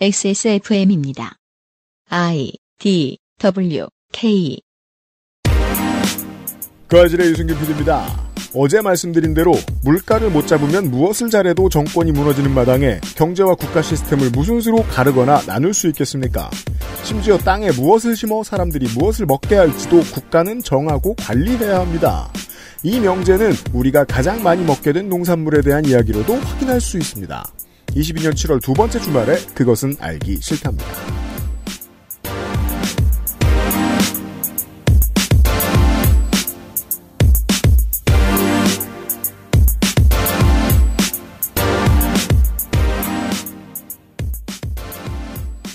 XSFM입니다. I D W K 그아실의 유승균 PD입니다. 어제 말씀드린 대로 물가를 못 잡으면 무엇을 잘해도 정권이 무너지는 마당에 경제와 국가 시스템을 무슨 수로 가르거나 나눌 수 있겠습니까? 심지어 땅에 무엇을 심어 사람들이 무엇을 먹게 할지도 국가는 정하고 관리해야 합니다. 이 명제는 우리가 가장 많이 먹게 된 농산물에 대한 이야기로도 확인할 수 있습니다. 2 2 2년 7월 두 번째 주말에 그것은 알기 싫답니다.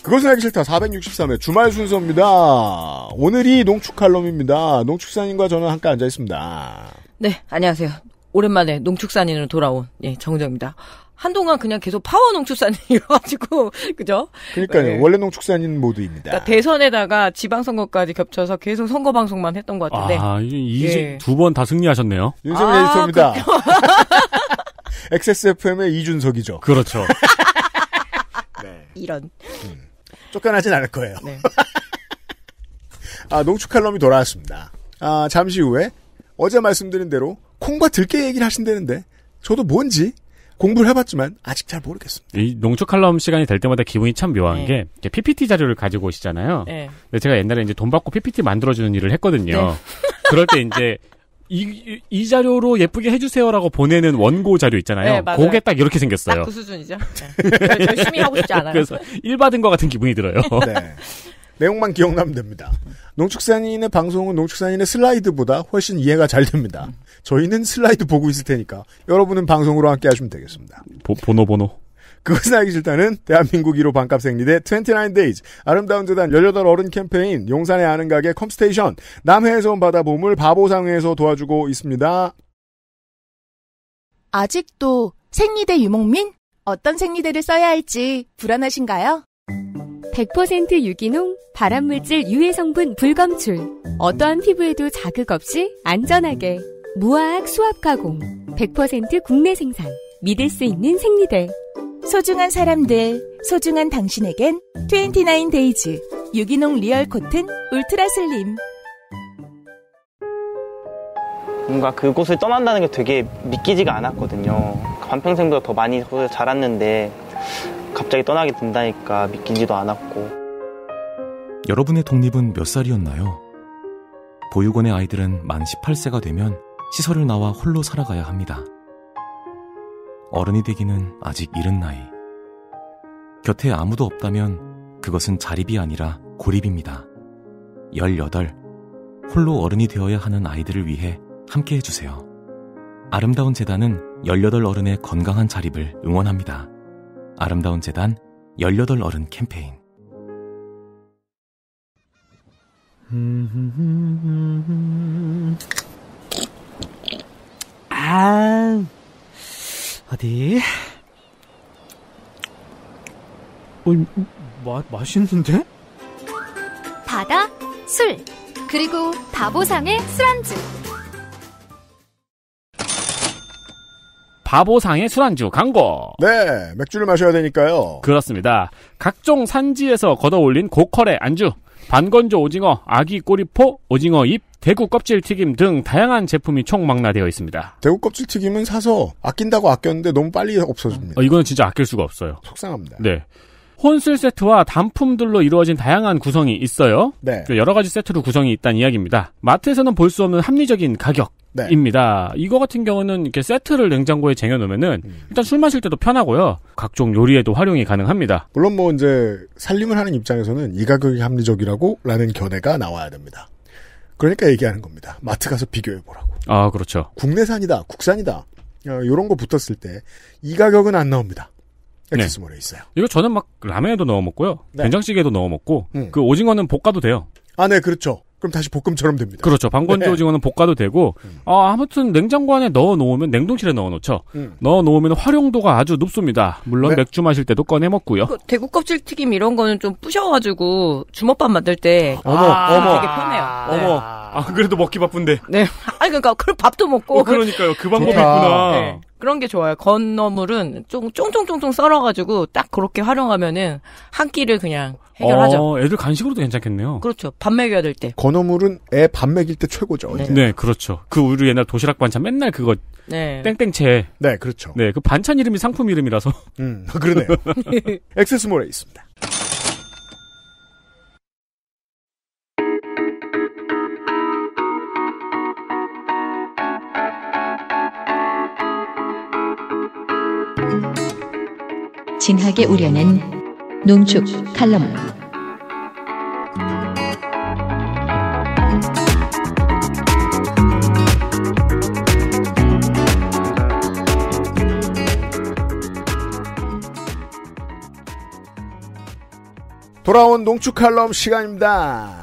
그것은 알기 싫다 463회 주말 순서입니다. 오늘이 농축 칼럼입니다. 농축산인과 저는 함께 앉아 있습니다. 네, 안녕하세요. 오랜만에 농축산인으로 돌아온 예, 정우정입니다. 한동안 그냥 계속 파워 농축산이어가지고 그죠? 그러니까요. 네. 원래 농축산인 모두입니다. 그러니까 대선에다가 지방선거까지 겹쳐서 계속 선거 방송만 했던 것 같은데. 아, 이두번 예. 다 승리하셨네요. 윤석열 아, 입니다 XSFM의 이준석이죠. 그렇죠. 네. 이런. 음, 쫓겨나진 않을 거예요. 네. 아, 농축칼럼이 돌아왔습니다. 아, 잠시 후에 어제 말씀드린 대로 콩과 들깨 얘기를 하신다는데 저도 뭔지 공부를 해봤지만 아직 잘 모르겠습니다. 이 농축 칼럼 시간이 될 때마다 기분이 참 묘한 네. 게 PPT 자료를 가지고 오시잖아요. 네. 근데 제가 옛날에 이제 돈 받고 PPT 만들어주는 일을 했거든요. 네. 그럴 때 이제 이, 이 자료로 예쁘게 해주세요라고 보내는 원고 자료 있잖아요. 네, 그게 딱 이렇게 생겼어요. 딱그 수준이죠. 네. 열심히 하고 싶지 않아요. 그래서 일 받은 것 같은 기분이 들어요. 네. 내용만 기억나면 됩니다. 농축산인의 방송은 농축산인의 슬라이드보다 훨씬 이해가 잘 됩니다. 저희는 슬라이드 보고 있을 테니까 여러분은 방송으로 함께 하시면 되겠습니다. 보, 번호 번호. 그것은 알기 싫다는 대한민국 1호 반값 생리대 29days 아름다운 재단 18 어른 캠페인 용산의 아는 가게 컴스테이션 남해에서 온 바다 보물 바보상회에서 도와주고 있습니다. 아직도 생리대 유목민? 어떤 생리대를 써야 할지 불안하신가요? 100% 유기농, 발암물질 유해 성분 불검출. 어떠한 피부에도 자극 없이 안전하게 무화학 수압 가공 100% 국내 생산 믿을 수 있는 생리대 소중한 사람들 소중한 당신에겐 29 데이즈 유기농 리얼 코튼 울트라 슬림 뭔가 그곳을 떠난다는 게 되게 믿기지가 않았거든요 반평생보다 더 많이 자랐는데 갑자기 떠나게 된다니까 믿기지도 않았고 여러분의 독립은 몇 살이었나요? 보육원의 아이들은 만 18세가 되면 시설을 나와 홀로 살아가야 합니다. 어른이 되기는 아직 이른 나이. 곁에 아무도 없다면 그것은 자립이 아니라 고립입니다. 18. 홀로 어른이 되어야 하는 아이들을 위해 함께 해주세요. 아름다운 재단은 18 어른의 건강한 자립을 응원합니다. 아름다운 재단 18 어른 캠페인. 아, 어디? 어, 마, 맛있는데? 바다, 술, 그리고 바보상의 술안주. 바보상의 술안주 광고. 네, 맥주를 마셔야 되니까요. 그렇습니다. 각종 산지에서 걷어올린 고퀄의 안주. 반건조 오징어, 아기 꼬리포, 오징어 잎, 대구 껍질 튀김 등 다양한 제품이 총망라되어 있습니다. 대구 껍질 튀김은 사서 아낀다고 아꼈는데 너무 빨리 없어집니다. 어, 이거는 진짜 아낄 수가 없어요. 속상합니다. 네. 혼술 세트와 단품들로 이루어진 다양한 구성이 있어요. 네. 그 여러 가지 세트로 구성이 있다는 이야기입니다. 마트에서는 볼 수 없는 합리적인 가격. 네. 입니다. 이거 같은 경우는 이렇게 세트를 냉장고에 쟁여놓으면은 음. 일단 술 마실 때도 편하고요. 각종 요리에도 활용이 가능합니다. 물론 뭐 이제 살림을 하는 입장에서는 이 가격이 합리적이라고 라는 견해가 나와야 됩니다. 그러니까 얘기하는 겁니다. 마트 가서 비교해보라고. 아, 그렇죠. 국내산이다, 국산이다. 이런 어, 거 붙었을 때 이 가격은 안 나옵니다. 엑스몰에 네. 있어요. 이거 저는 막 라면에도 넣어 먹고요. 네. 된장찌개도 넣어 먹고 음. 그 오징어는 볶아도 돼요. 아, 네, 그렇죠. 그럼 다시 볶음처럼 됩니다. 그렇죠. 방건조 네. 오징어는 볶아도 되고, 음. 아, 아무튼 냉장고 안에 넣어 놓으면 냉동실에 넣어 놓죠. 음. 넣어 놓으면 활용도가 아주 높습니다. 물론 네. 맥주 마실 때도 꺼내 먹고요. 그 대구 껍질 튀김 이런 거는 좀 부셔가지고 주먹밥 만들 때 어머 아, 어머 되게 편해요. 아, 네. 어머 아 그래도 먹기 바쁜데. 네. 아니 그러니까 그럼 밥도 먹고. 어, 그러니까요. 그 방법이 좋다. 네. 있구나. 네. 그런 게 좋아요. 건어물은 쫑, 쫑쫑쫑쫑 썰어가지고 딱 그렇게 활용하면은 한 끼를 그냥 해결하죠. 어, 애들 간식으로도 괜찮겠네요. 그렇죠. 밥 먹여야 될 때. 건어물은 애 밥 먹일 때 최고죠. 네. 네. 그렇죠. 그 우리 옛날 도시락 반찬 맨날 그거 네. 땡땡채. 네, 그렇죠. 네, 그 반찬 이름이 상품 이름이라서. 음, 그러네요. 엑세스몰에 있습니다. 진하게 우려낸 농축 칼럼 돌아온 농축 칼럼 시간입니다.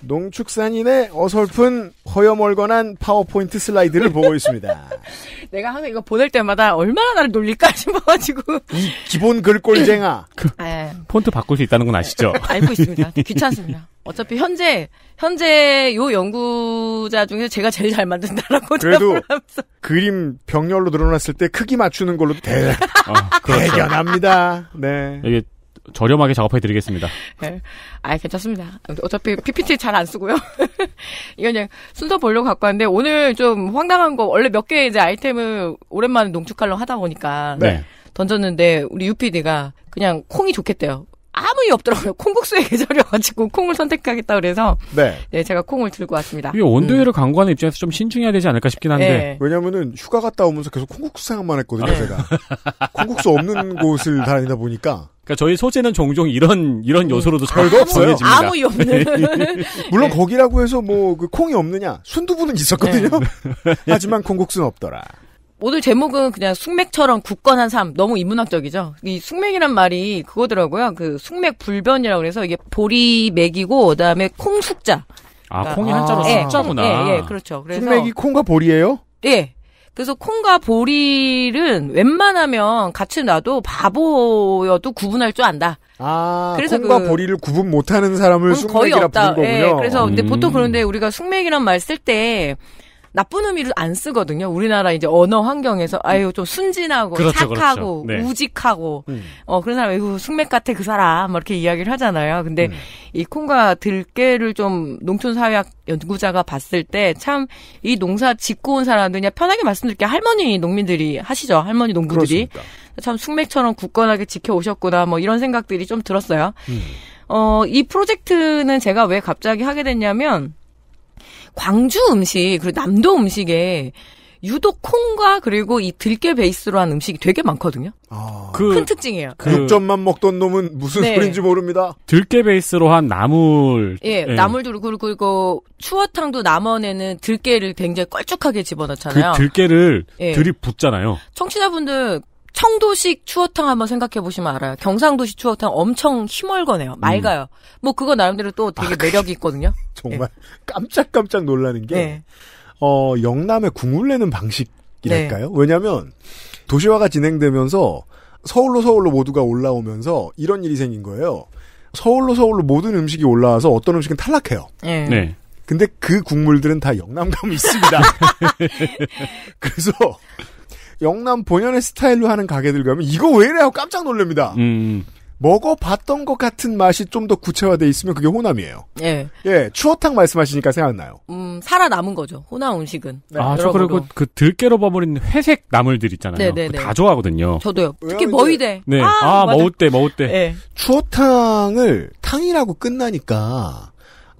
농축산인의 어설픈 허여멀건한 파워포인트 슬라이드를 보고 있습니다. 내가 항상 이거 보낼 때마다 얼마나 나를 놀릴까 싶어가지고. 이 기본 글꼴쟁아. 그, 네. 폰트 바꿀 수 있다는 건 아시죠? 알고 있습니다. 귀찮습니다. 어차피 현재 현재 요 연구자 중에서 제가 제일 잘 만든다라고 그래도 그림 병렬로 늘어났을 때 크기 맞추는 걸로 대 어, 그렇죠. 대견합니다. 네 이게 저렴하게 작업해드리겠습니다. 네. 아, 괜찮습니다. 어차피 PPT 잘 안 쓰고요. 이건 그냥 순서 보려고 갖고 왔는데 오늘 좀 황당한 거 원래 몇 개 이제 아이템을 오랜만에 농축갈렁 하다 보니까 네. 던졌는데 우리 UPD가 그냥 콩이 좋겠대요. 아무 이유 없더라고요. 콩국수의 계절이어가지고 콩을 선택하겠다 그래서 네. 네 제가 콩을 들고 왔습니다. 이게 원두회를 음. 광고하는 입장에서 좀 신중해야 되지 않을까 싶긴 한데 네. 왜냐면은 휴가 갔다 오면서 계속 콩국수 생각만 했거든요 네. 제가 콩국수 없는 곳을 다니다 보니까 그러니까 저희 소재는 종종 이런 이런 음, 요소로도 별거 없어요. 아무 이 없는. 네. 물론 거기라고 해서 뭐 그 콩이 없느냐 순두부는 있었거든요. 네. 하지만 콩국수는 없더라. 오늘 제목은 그냥 숙맥처럼 굳건한 삶 너무 인문학적이죠. 이 숙맥이란 말이 그거더라고요. 그 숙맥 불변이라고 그래서 이게 보리 맥이고 그다음에 콩 숙자. 아 그러니까 콩이 한자로 아, 예, 숙자구나. 예, 예, 그렇죠. 그래서 숙맥이 콩과 보리예요? 예. 그래서 콩과 보리는 웬만하면 같이 놔도 바보여도 구분할 줄 안다. 아, 그래서 콩과 그, 보리를 구분 못하는 사람을 숙맥이라 음, 거의 없다. 부른 거군요. 예, 그래서 음. 근데 보통 음. 그런데 우리가 숙맥이란 말쓸때 나쁜 의미로 안 쓰거든요. 우리나라 이제 언어 환경에서 아유 좀 순진하고 그렇죠, 그렇죠. 착하고 그렇죠. 네. 우직하고 음. 어 그런 사람 이고 숙맥 같아 그 사람 막 뭐 이렇게 이야기를 하잖아요. 근데 음. 이 콩과 들깨를 좀 농촌 사회학 연구자가 봤을 때 참 이 농사 짓고 온 사람들 그냥 편하게 말씀드릴게 할머니 농민들이 하시죠. 할머니 농부들이 그렇습니까? 참 숙맥처럼 굳건하게 지켜오셨구나 뭐 이런 생각들이 좀 들었어요. 음. 어이 프로젝트는 제가 왜 갑자기 하게 됐냐면 광주 음식 그리고 남도 음식에 유독 콩과 그리고 이 들깨 베이스로 한 음식이 되게 많거든요. 아, 그, 큰 특징이에요. 그, 육전만 먹던 놈은 무슨 네. 소린지 모릅니다. 들깨 베이스로 한 나물. 예, 예. 나물도 그리고, 그리고 추어탕도 남원에는 들깨를 굉장히 껄쭉하게 집어넣잖아요. 그 들깨를 예. 들이 붓잖아요. 청취자분들 청도식 추어탕 한번 생각해 보시면 알아요. 경상도식 추어탕 엄청 힘얼거네요. 맑아요. 음. 뭐 그거 나름대로 또 되게 아, 매력이 있거든요. 정말 네. 깜짝깜짝 놀라는 게 네. 어, 영남의 국물 내는 방식이랄까요? 네. 왜냐하면 도시화가 진행되면서 서울로 서울로 모두가 올라오면서 이런 일이 생긴 거예요. 서울로 서울로 모든 음식이 올라와서 어떤 음식은 탈락해요. 네. 네. 근데 그 국물들은 다 영남감이 있습니다. 그래서 영남 본연의 스타일로 하는 가게들 가면 이거 왜 이래 요 깜짝 놀랍니다. 음. 먹어봤던 것 같은 맛이 좀 더 구체화돼 있으면 그게 호남이에요. 예. 예, 추어탕 말씀하시니까 생각나요. 음, 살아남은 거죠. 호남 음식은. 네. 아, 저 그리고 그, 그 들깨로 버무린 회색 나물들 있잖아요. 네, 네, 네. 다 좋아하거든요. 저도요. 특히 머위대. 네. 아, 아 맞아. 머우대, 머우대. 예. 추어탕을 탕이라고 끝나니까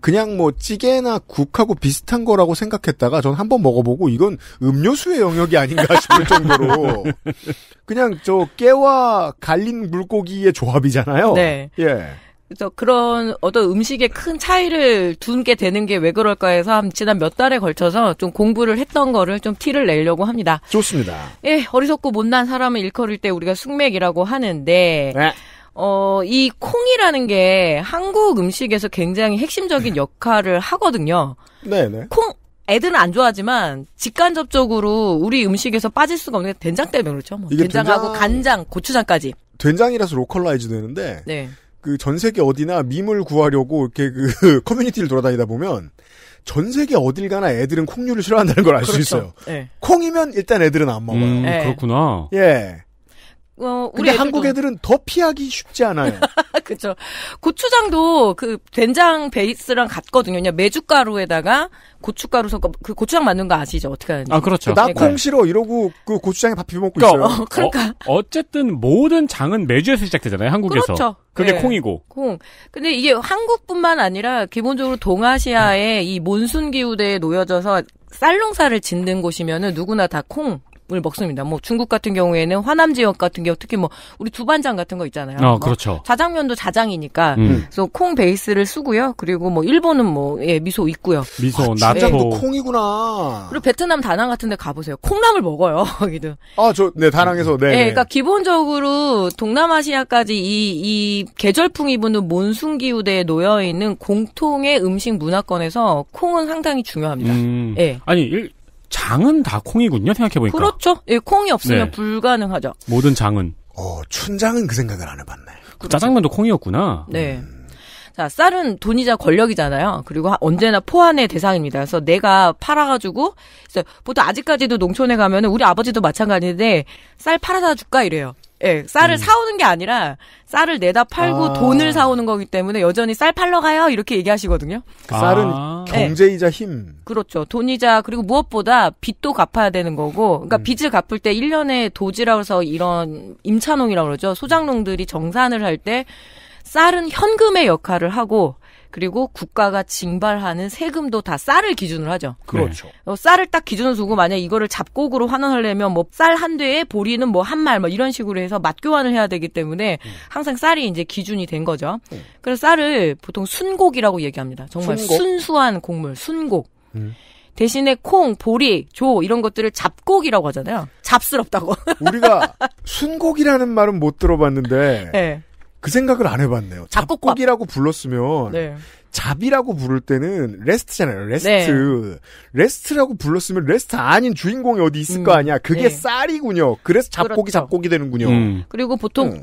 그냥 뭐 찌개나 국하고 비슷한 거라고 생각했다가 전 한번 먹어보고 이건 음료수의 영역이 아닌가 싶을 정도로 그냥 저 깨와 갈린 물고기의 조합이잖아요. 네. 예. 그래서 그런 어떤 음식의큰 차이를 둔 게 되는 게 왜 그럴까 해서 지난 몇 달에 걸쳐서 좀 공부를 했던 거를 좀 티를 내려고 합니다. 좋습니다. 예, 어리석고 못난 사람을 일컬을 때 우리가 숙맥이라고 하는데 네. 어, 이 콩이라는 게 한국 음식에서 굉장히 핵심적인 역할을 하거든요. 네네. 네. 콩, 애들은 안 좋아하지만 직간접적으로 우리 음식에서 빠질 수가 없는 게 된장 때문에 그렇죠. 뭐 이게 된장하고 된장- 간장, 고추장까지. 된장이라서 로컬라이즈 되는데 네. 그전 세계 어디나 밈을 구하려고 이렇게 그 커뮤니티를 돌아다니다 보면 전 세계 어딜 가나 애들은 콩류를 싫어한다는 걸 알수 그렇죠. 있어요. 네. 콩이면 일단 애들은 안 먹어요. 음, 네. 그렇구나. 예. 어, 우리 애들 한국 애들은 더 피하기 쉽지 않아요. 그렇죠. 고추장도 그 된장 베이스랑 같거든요. 그냥 메주가루에다가 고춧가루 섞어 그 고추장 만든 거 아시죠? 어떻게 하는지. 아 그렇죠. 나콩 그러니까. 싫어 이러고 그 고추장에 밥 비벼 먹고 그러니까, 있어요. 어, 그러니까 어, 쨌든 모든 장은 메주에서 시작되잖아요. 한국에서. 그렇죠. 그게 네. 콩이고. 콩. 근데 이게 한국뿐만 아니라 기본적으로 동아시아의 이 몬순 기후대에 놓여져서 쌀농사를 짓는 곳이면은 누구나 다 콩, 먹습니다. 뭐 중국 같은 경우에는 화남 지역 같은 경우 특히 뭐 우리 두반장 같은 거 있잖아요. 어, 뭐 그렇죠. 뭐 자장면도 자장이니까 음. 그래서 콩 베이스를 쓰고요. 그리고 뭐 일본은 뭐 예, 미소 있고요. 미소 아, 나장도 네. 콩이구나. 그리고 베트남 다낭 같은 데 가보세요. 콩나물 먹어요. 거기도. 아, 저 네, 다낭에서 음. 네. 예, 네. 그러니까 기본적으로 동남아시아까지 이 이 계절풍이 부는 몬순 기후대에 놓여 있는 공통의 음식 문화권에서 콩은 상당히 중요합니다. 음. 네. 아니, 일, 장은 다 콩이군요. 생각해보니까. 그렇죠. 예, 콩이 없으면 네. 불가능하죠. 모든 장은. 어, 춘장은 그 생각을 안 해봤네. 그 짜장면도 콩이었구나. 네. 음. 자, 쌀은 돈이자 권력이잖아요. 그리고 언제나 포환의 대상입니다. 그래서 내가 팔아가지고, 보통 아직까지도 농촌에 가면 은 우리 아버지도 마찬가지인데, 쌀 팔아다 줄까? 이래요. 예, 쌀을 음. 사오는 게 아니라 쌀을 내다 팔고 아. 돈을 사오는 거기 때문에 여전히 쌀 팔러 가요 이렇게 얘기하시거든요. 그 쌀은 아. 경제이자 예. 힘. 그렇죠. 돈이자 그리고 무엇보다 빚도 갚아야 되는 거고, 그러니까 음. 빚을 갚을 때 1년에 도지라고 해서 이런 임차농이라고 그러죠. 소장농들이 정산을 할 때 쌀은 현금의 역할을 하고 그리고 국가가 징발하는 세금도 다 쌀을 기준으로 하죠. 그렇죠. 네. 어, 쌀을 딱 기준으로 두고 만약 이거를 잡곡으로 환원하려면 뭐 쌀 한 대에 보리는 뭐 한 말 뭐 이런 식으로 해서 맞교환을 해야 되기 때문에 음. 항상 쌀이 이제 기준이 된 거죠. 음. 그래서 쌀을 보통 순곡이라고 얘기합니다. 정말 순곡? 순수한 곡물, 순곡. 음. 대신에 콩, 보리, 조 이런 것들을 잡곡이라고 하잖아요. 잡스럽다고. 우리가 순곡이라는 말은 못 들어봤는데 네. 그 생각을 안 해봤네요. 아, 잡곡이라고 불렀으면 네. 잡이라고 부를 때는 레스트잖아요. 레스트. 네. 레스트라고 불렀으면 레스트 아닌 주인공이 어디 있을 음, 거 아니야. 그게 네. 쌀이군요. 그래서 잡곡이 그렇죠. 잡곡이 되는군요. 음. 그리고 보통 음.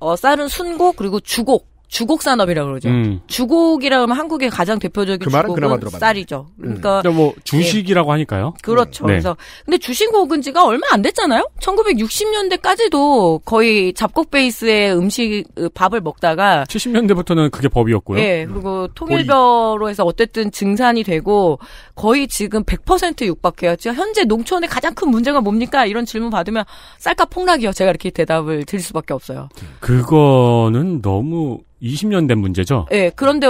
어, 쌀은 순곡 그리고 주곡 주곡 산업이라고 그러죠. 음. 주곡이라고 하면 한국의 가장 대표적인 그 주곡은 쌀이죠. 음. 그러니까 음. 뭐 예. 주식이라고 예. 하니까요. 그렇죠. 네. 네. 그래서 근데 주식 먹은 지가 얼마 안 됐잖아요. 1960년대까지도 거의 잡곡 베이스의 음식 그 밥을 먹다가 70년대부터는 그게 법이었고요. 예. 음. 그리고 통일별로 해서 어쨌든 증산이 되고 거의 지금 100% 육박해요. 지금 현재 농촌의 가장 큰 문제가 뭡니까? 이런 질문 받으면 쌀값 폭락이요. 제가 이렇게 대답을 드릴 수밖에 없어요. 그거는 너무 20년 된 문제죠? 네. 그런데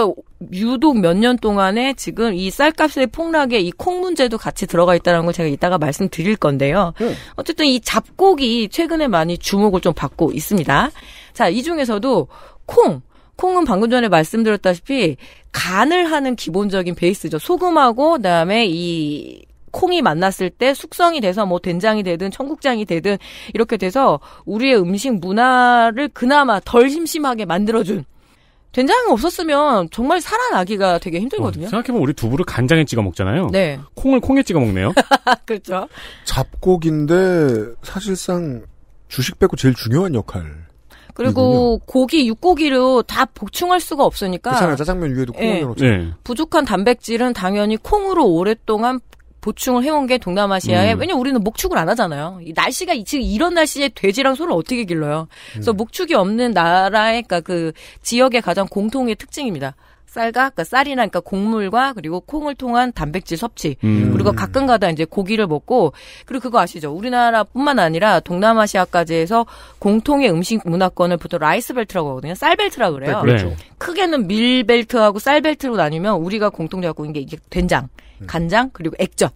유독 몇 년 동안에 지금 이 쌀값의 폭락에 이 콩 문제도 같이 들어가 있다는 걸 제가 이따가 말씀드릴 건데요. 네. 어쨌든 이 잡곡이 최근에 많이 주목을 좀 받고 있습니다. 자, 이 중에서도 콩. 콩은 방금 전에 말씀드렸다시피 간을 하는 기본적인 베이스죠. 소금하고 그다음에 이 콩이 만났을 때 숙성이 돼서 뭐 된장이 되든 청국장이 되든 이렇게 돼서 우리의 음식 문화를 그나마 덜 심심하게 만들어준 된장이 없었으면 정말 살아나기가 되게 힘들거든요. 어, 생각해보면 우리 두부를 간장에 찍어 먹잖아요. 네. 콩을 콩에 찍어 먹네요. 그렇죠. 잡곡인데 사실상 주식 빼고 제일 중요한 역할. 그리고 이군요. 고기, 육고기로 다복충할 수가 없으니까. 그렇잖아요. 짜장면 위에도 콩을 네. 넣었죠. 네. 부족한 단백질은 당연히 콩으로 오랫동안 보충을 해온 게 동남아시아에 음. 왜냐 우리는 목축을 안 하잖아요. 이 날씨가 지금 이런 날씨에 돼지랑 소를 어떻게 길러요? 그래서 음. 목축이 없는 나라의 그러니까 그 지역의 가장 공통의 특징입니다. 쌀과 그러니까 쌀이나 그러니까 곡물과 그리고 콩을 통한 단백질 섭취 음. 그리고 가끔가다 이제 고기를 먹고 그리고 그거 아시죠 우리나라뿐만 아니라 동남아시아까지 해서 공통의 음식 문화권을 보통 라이스벨트라고 하거든요 쌀벨트라고 그래요 네, 그렇죠. 크게는 밀벨트하고 쌀벨트로 나뉘면 우리가 공통적으로 있는 게 이게 된장 음. 간장 그리고 액젓.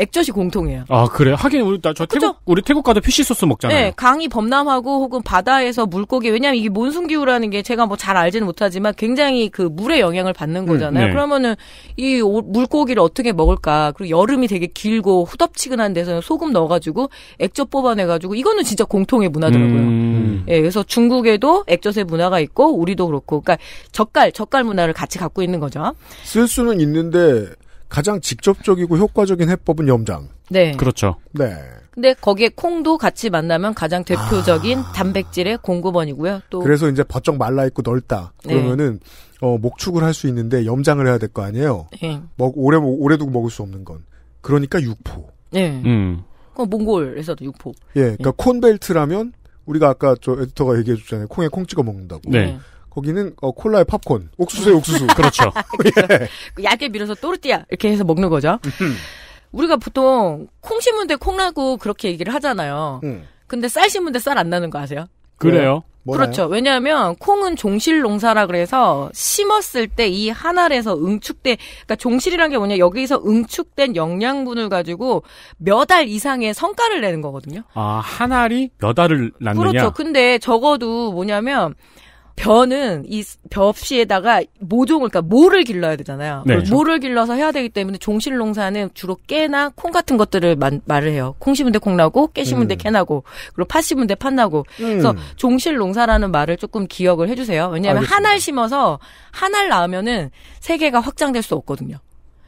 액젓이 공통이에요. 아 그래? 하긴 우리 나 저 태국 우리 태국 가도 피쉬 소스 먹잖아요. 네, 강이 범람하고 혹은 바다에서 물고기 왜냐면 이게 몬순 기후라는 게 제가 뭐 잘 알지는 못하지만 굉장히 그 물의 영향을 받는 음, 거잖아요. 음, 네. 그러면은 이 오, 물고기를 어떻게 먹을까? 그리고 여름이 되게 길고 후덥지근한 데서 소금 넣어가지고 액젓 뽑아내가지고 이거는 진짜 공통의 문화더라고요. 음. 네, 그래서 중국에도 액젓의 문화가 있고 우리도 그렇고, 그러니까 젓갈 젓갈 문화를 같이 갖고 있는 거죠. 쓸 수는 있는데 가장 직접적이고 효과적인 해법은 염장. 네. 그렇죠. 네. 근데 거기에 콩도 같이 만나면 가장 대표적인 아... 단백질의 공급원이고요. 또 그래서 이제 버쩍 말라 있고 넓다. 네. 그러면은 네. 어, 목축을 할 수 있는데 염장을 해야 될 거 아니에요. 네. 먹 오래 오래 두고 먹을 수 없는 건. 그러니까 육포. 네. 음. 어, 몽골에서도 육포. 예. 그러니까 네. 콘벨트라면 우리가 아까 저 에디터가 얘기해 줬잖아요. 콩에 콩 찍어 먹는다고. 네. 네. 거기는 어, 콜라에 팝콘, 옥수수에 옥수수. 그렇죠. 예. 얇게 밀어서 또르띠아 이렇게 해서 먹는 거죠. 음. 우리가 보통 콩 심은 데 콩나고 그렇게 얘기를 하잖아요. 음. 근데 쌀 심은 데 쌀 안 나는 거 아세요? 그래요? 뭐 그렇죠. 왜냐하면 콩은 종실 농사라 그래서 심었을 때 이 한 알에서 응축된 그러니까 종실이란 게 뭐냐 여기서 응축된 영양분을 가지고 몇 알 이상의 성과를 내는 거거든요. 아한 알이 몇 알을 낳느냐? 그렇죠. 근데 적어도 뭐냐면 벼는 이 벼씨에다가 모종을 그러니까 모를 길러야 되잖아요. 네. 그렇죠. 모를 길러서 해야 되기 때문에 종실 농사는 주로 깨나 콩 같은 것들을 만, 말을 해요. 콩 심은 데 콩 나고 깨 심은 음. 데깨 나고 그리고 팥 심은 데 팥 나고. 음. 그래서 종실 농사라는 말을 조금 기억을 해 주세요. 왜냐하면 한 알 심어서 한알나으면은 세계가 확장될 수 없거든요.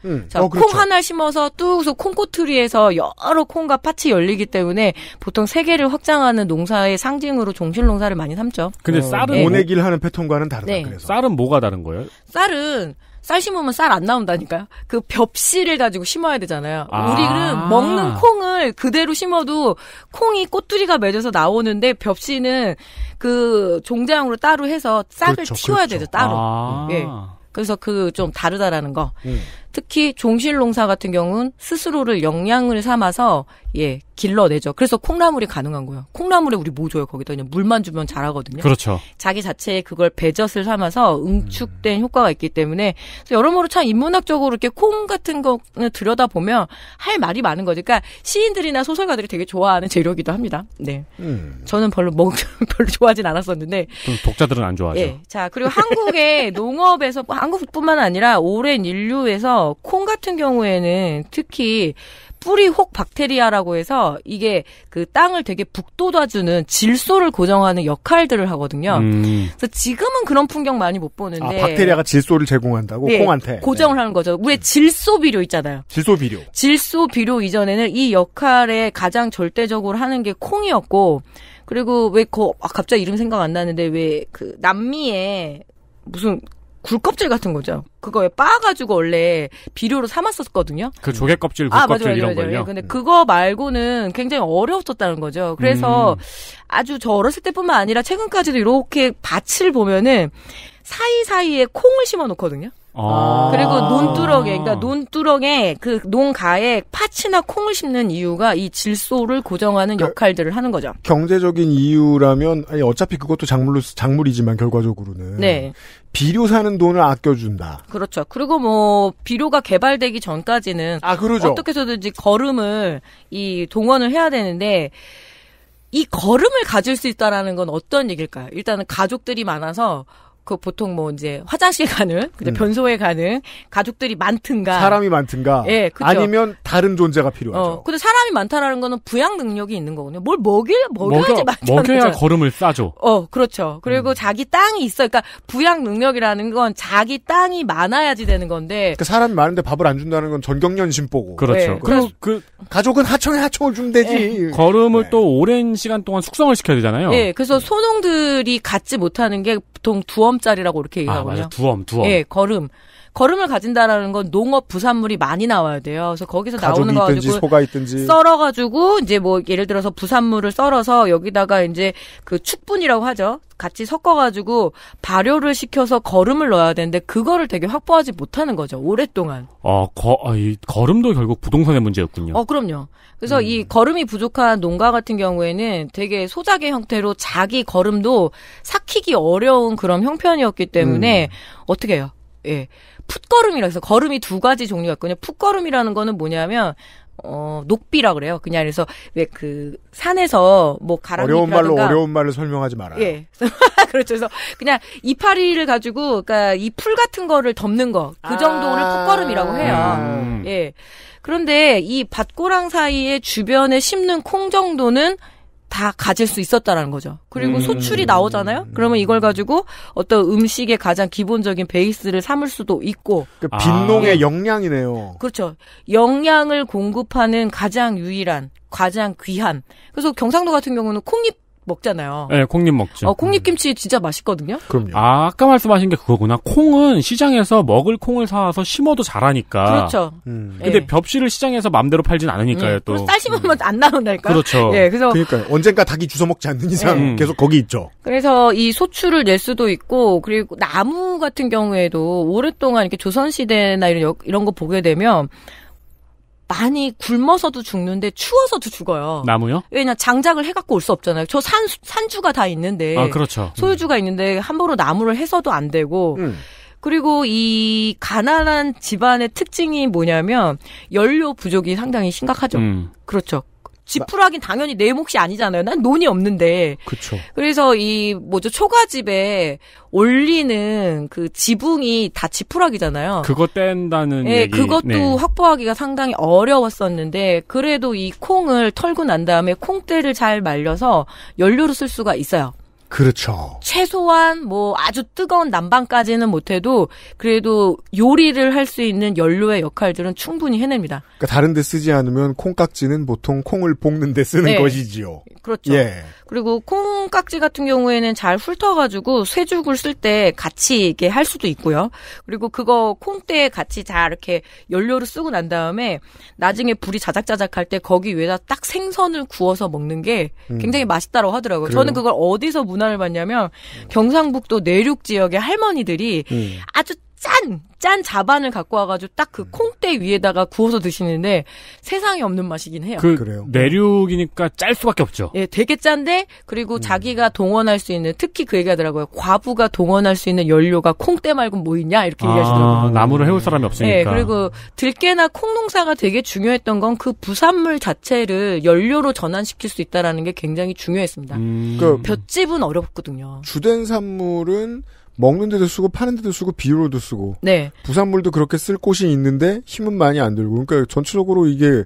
음. 자, 어, 그렇죠. 콩 하나 심어서 뚝서 콩꼬투리에서 여러 콩과 팥이 열리기 때문에 보통 세 개를 확장하는 농사의 상징으로 종실 농사를 많이 삼죠. 근데 어, 쌀은 모내기를 네. 하는 패턴과는 다르다. 네. 그래서 쌀은 뭐가 다른 거예요? 쌀은 쌀 심으면 쌀 안 나온다니까요. 그 벽씨를 가지고 심어야 되잖아요. 아~ 우리는 먹는 콩을 그대로 심어도 콩이 꼬투리가 맺어서 나오는데 벽씨는 그 종자용으로 따로 해서 싹을 그렇죠, 피워야 그렇죠. 되죠 따로. 아~ 예. 그래서 그 좀 다르다라는 거. 음. 특히 종실농사 같은 경우는 스스로를 영양을 삼아서 예 길러내죠. 그래서 콩나물이 가능한 거예요. 콩나물에 우리 뭐 줘요? 거기다 그냥 물만 주면 자라거든요. 그렇죠. 자기 자체에 그걸 배젓을 삼아서 응축된 음. 효과가 있기 때문에 여러모로 참 인문학적으로 이렇게 콩 같은 거는 들여다 보면 할 말이 많은 거죠. 그러니까 시인들이나 소설가들이 되게 좋아하는 재료이기도 합니다. 네, 음. 저는 별로 먹 별로 좋아하진 않았었는데 독자들은 안 좋아하죠. 예. 자 그리고 한국의 농업에서 한국뿐만 아니라 오랜 인류에서 콩 같은 경우에는 특히 뿌리 혹 박테리아라고 해서 이게 그 땅을 되게 북돋아주는 질소를 고정하는 역할들을 하거든요. 음. 그래서 지금은 그런 풍경 많이 못 아, 보는데 아, 박테리아가 질소를 제공한다고 네, 콩한테 고정을 네. 하는 거죠. 왜 질소 비료 있잖아요. 질소 비료. 질소 비료 이전에는 이 역할에 가장 절대적으로 하는 게 콩이었고 그리고 왜그 아, 갑자기 이름 생각 안 나는데 왜 그 남미에 무슨 굴껍질 같은 거죠. 그거에 빻아가지고 원래 비료로 삼았었거든요. 그 조개 껍질, 아, 굴껍질 아, 맞아요, 이런 맞아요, 거요. 예, 근데 음. 그거 말고는 굉장히 어려웠었다는 거죠. 그래서 음. 아주 저 어렸을 때뿐만 아니라 최근까지도 이렇게 밭을 보면은 사이사이에 콩을 심어 놓거든요. 아~ 그리고 논두렁에, 그러니까 논두렁에 그 농가에 파츠나 콩을 심는 이유가 이 질소를 고정하는 그 역할들을 하는 거죠. 경제적인 이유라면, 아니, 어차피 그것도 작물로, 작물이지만 결과적으로는. 네. 비료 사는 돈을 아껴준다. 그렇죠. 그리고 뭐, 비료가 개발되기 전까지는. 아, 그러죠. 어떻게 해서든지 걸음을, 이 동원을 해야 되는데, 이 걸음을 가질 수 있다라는 건 어떤 얘기일까요? 일단은 가족들이 많아서 그 보통 뭐 이제 화장실 가는, 음. 변소에 가는 가족들이 많든가 사람이 많든가, 예, 그쵸? 아니면 다른 존재가 필요하죠. 어, 근데 사람이 많다라는 거는 부양 능력이 있는 거거든요. 뭘 먹일 먹여야지 먹여, 먹여야 걸음을 싸죠. 어, 그렇죠. 그리고 음. 자기 땅이 있어, 그러니까 부양 능력이라는 건 자기 땅이 많아야지 되는 건데. 그러니까 사람이 많은데 밥을 안 준다는 건 전경련 심보고. 그렇죠. 네. 그 그래서, 그 가족은 하청에 하청을 주면 되지. 네. 걸음을 네. 또 오랜 시간 동안 숙성을 시켜야 되잖아요. 예, 그래서 소농들이 갖지 못하는 게 보통 두엄 두엄짜리라고 이렇게 아, 얘기하거든요. 아, 두엄, 두엄. 예, 걸음. 걸음을 가진다라는 건 농업 부산물이 많이 나와야 돼요. 그래서 거기서 나오는 거 가지고 소가 있든지 썰어 가지고 이제 뭐 예를 들어서 부산물을 썰어서 여기다가 이제 그 축분이라고 하죠. 같이 섞어 가지고 발효를 시켜서 걸음을 넣어야 되는데 그거를 되게 확보하지 못하는 거죠. 오랫동안. 아, 거, 아, 이 거름도 결국 부동산의 문제였군요. 어, 그럼요. 그래서 음. 이걸음이 부족한 농가 같은 경우에는 되게 소작의 형태로 자기 걸음도 삭히기 어려운 그런 형편이었기 때문에 음. 어떻게 해요? 예. 풋걸음이라 해서 걸음이두 가지 종류가 있거든요. 풋걸음이라는 거는 뭐냐면 어, 녹비라 그래요. 그냥 그래서 왜그 산에서 뭐가라이 어려운 말로 어려운 말로 설명하지 말아요. 예. 그렇죠. 그래서 그냥 이파리를 가지고 그러니까 이 풀 같은 거를 덮는 거. 그 정도를 아~ 풋걸음이라고 해요. 음. 예. 그런데 이 밭고랑 사이에 주변에 심는 콩 정도는 다 가질 수 있었다라는 거죠. 그리고 음. 소출이 나오잖아요. 그러면 이걸 가지고 어떤 음식의 가장 기본적인 베이스를 삼을 수도 있고. 그러니까 빈농의 아. 영양이네요. 그렇죠. 역량을 공급하는 가장 유일한, 가장 귀한. 그래서 경상도 같은 경우는 콩잎 먹잖아요. 네, 콩잎 먹죠. 어, 콩잎 김치 진짜 맛있거든요. 그럼요. 아, 아까 말씀하신 게 그거구나. 콩은 시장에서 먹을 콩을 사와서 심어도 자라니까. 그렇죠. 음. 근데 예. 벽실을 시장에서 마음대로 팔진 않으니까요, 음. 또. 쌀 심으면 음. 안 나온다니까. 그렇죠. 예, 그래서 그니까 언젠가 닭이 주워 먹지 않는 이상 예. 계속 거기 있죠. 그래서 이 소추를 낼 수도 있고 그리고 나무 같은 경우에도 오랫동안 이렇게 조선 시대나 이런 이런 거 보게 되면 많이 굶어서도 죽는데 추워서도 죽어요. 나무요? 왜냐 장작을 해갖고 올 수 없잖아요. 저 산 산주가 다 있는데. 아 그렇죠. 소유주가 음. 있는데 함부로 나무를 해서도 안 되고. 음. 그리고 이 가난한 집안의 특징이 뭐냐면 연료 부족이 상당히 심각하죠. 음. 그렇죠. 지푸라기는 당연히 내 몫이 아니잖아요. 난 논이 없는데. 그쵸. 그래서 이 뭐죠 초가집에 올리는 그 지붕이 다 지푸라기잖아요. 그거 뗀다는 네, 얘기. 그것도 네. 확보하기가 상당히 어려웠었는데 그래도 이 콩을 털고 난 다음에 콩대를 잘 말려서 연료로 쓸 수가 있어요. 그렇죠. 최소한 뭐 아주 뜨거운 난방까지는 못해도 그래도 요리를 할 수 있는 연료의 역할들은 충분히 해냅니다. 그러니까 다른데 쓰지 않으면 콩깍지는 보통 콩을 볶는데 쓰는 네. 것이지요. 그렇죠. 예. 그리고 콩깍지 같은 경우에는 잘 훑어가지고 쇠죽을 쓸 때 같이 이게 할 수도 있고요. 그리고 그거 콩때 같이 다 이렇게 연료를 쓰고 난 다음에 나중에 불이 자작자작할 때 거기 위에다 딱 생선을 구워서 먹는 게 음. 굉장히 음. 맛있다고 하더라고요. 그래요? 저는 그걸 어디서 문 전화를 받냐면 경상북도 내륙 지역의 할머니들이 음. 아주 짠! 짠 자반을 갖고 와가지고 딱그 음. 콩대 위에다가 구워서 드시는데 세상에 없는 맛이긴 해요. 그, 래요 내륙이니까 짤 수밖에 없죠. 예, 되게 짠데, 그리고 음. 자기가 동원할 수 있는, 특히 그 얘기 하더라고요. 과부가 동원할 수 있는 연료가 콩대 말고 뭐 있냐? 이렇게 아, 얘기하시더라고요. 나무를 해올 사람이 없으니까. 예, 그리고 들깨나 콩농사가 되게 중요했던 건 그 부산물 자체를 연료로 전환시킬 수 있다라는 게 굉장히 중요했습니다. 음. 그 볏집은 어렵거든요. 주된 산물은 먹는 데도 쓰고 파는 데도 쓰고 비료로도 쓰고 네. 부산물도 그렇게 쓸 곳이 있는데 힘은 많이 안 들고 그러니까 전체적으로 이게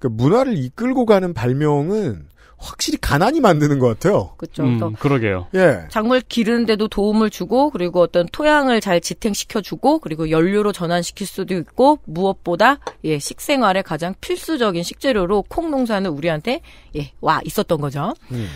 그 문화를 이끌고 가는 발명은 확실히 가난이 만드는 것 같아요. 그렇죠. 음, 그러게요. 예. 작물 기르는데도 도움을 주고 그리고 어떤 토양을 잘 지탱시켜 주고 그리고 연료로 전환시킬 수도 있고 무엇보다 예, 식생활에 가장 필수적인 식재료로 콩 농사는 우리한테 예, 와 있었던 거죠. 음.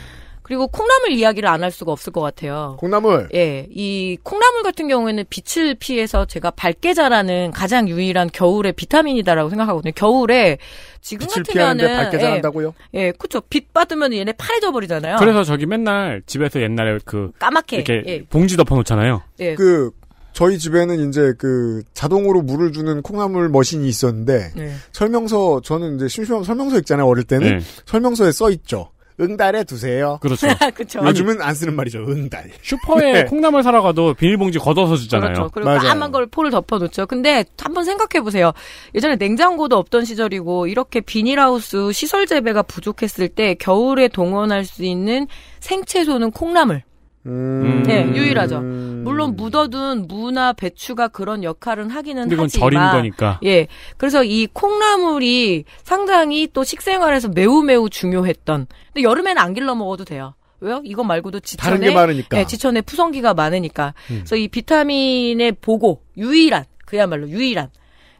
그리고 콩나물 이야기를 안 할 수가 없을 것 같아요. 콩나물. 예, 이 콩나물 같은 경우에는 빛을 피해서 제가 밝게 자라는 가장 유일한 겨울의 비타민이다라고 생각하거든요. 겨울에 지금 빛을 같으면은 피하는데 밝게 예. 자란다고요? 예, 예 그렇죠. 빛 받으면 얘네 파래져 버리잖아요. 그래서 저기 맨날 집에서 옛날에 그 까맣게 이렇게 예. 봉지 덮어 놓잖아요. 예. 그 저희 집에는 이제 그 자동으로 물을 주는 콩나물 머신이 있었는데 네. 설명서 저는 이제 심심하면 설명서 읽잖아요 어릴 때는 네. 설명서에 써 있죠. 응달에 두세요. 그렇죠. 그렇죠. 요즘은 안 쓰는 말이죠. 응달. 슈퍼에 네. 콩나물 사러 가도 비닐봉지 걷어서 주잖아요. 그렇죠. 그리고 까만 그 걸 포를 덮어놓죠. 근데 한번 생각해 보세요. 예전에 냉장고도 없던 시절이고 이렇게 비닐하우스 시설 재배가 부족했을 때 겨울에 동원할 수 있는 생채소는 콩나물. 음. 네, 음. 유일하죠. 물론 묻어둔 무나 배추가 그런 역할은 하기는 근데 그건 하지만 절인 거니까. 예. 그래서 이 콩나물이 상당히 또 식생활에서 매우 매우 중요했던. 근데 여름에는 안 길러 먹어도 돼요. 왜요? 이거 말고도 지천에 다른 게 많으니까. 예, 지천에 푸성기가 많으니까. 음. 그래서 이 비타민의 보고 유일한 그야말로 유일한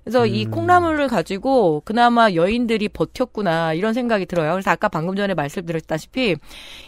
그래서 음. 이 콩나물을 가지고 그나마 여인들이 버텼구나 이런 생각이 들어요. 그래서 아까 방금 전에 말씀드렸다시피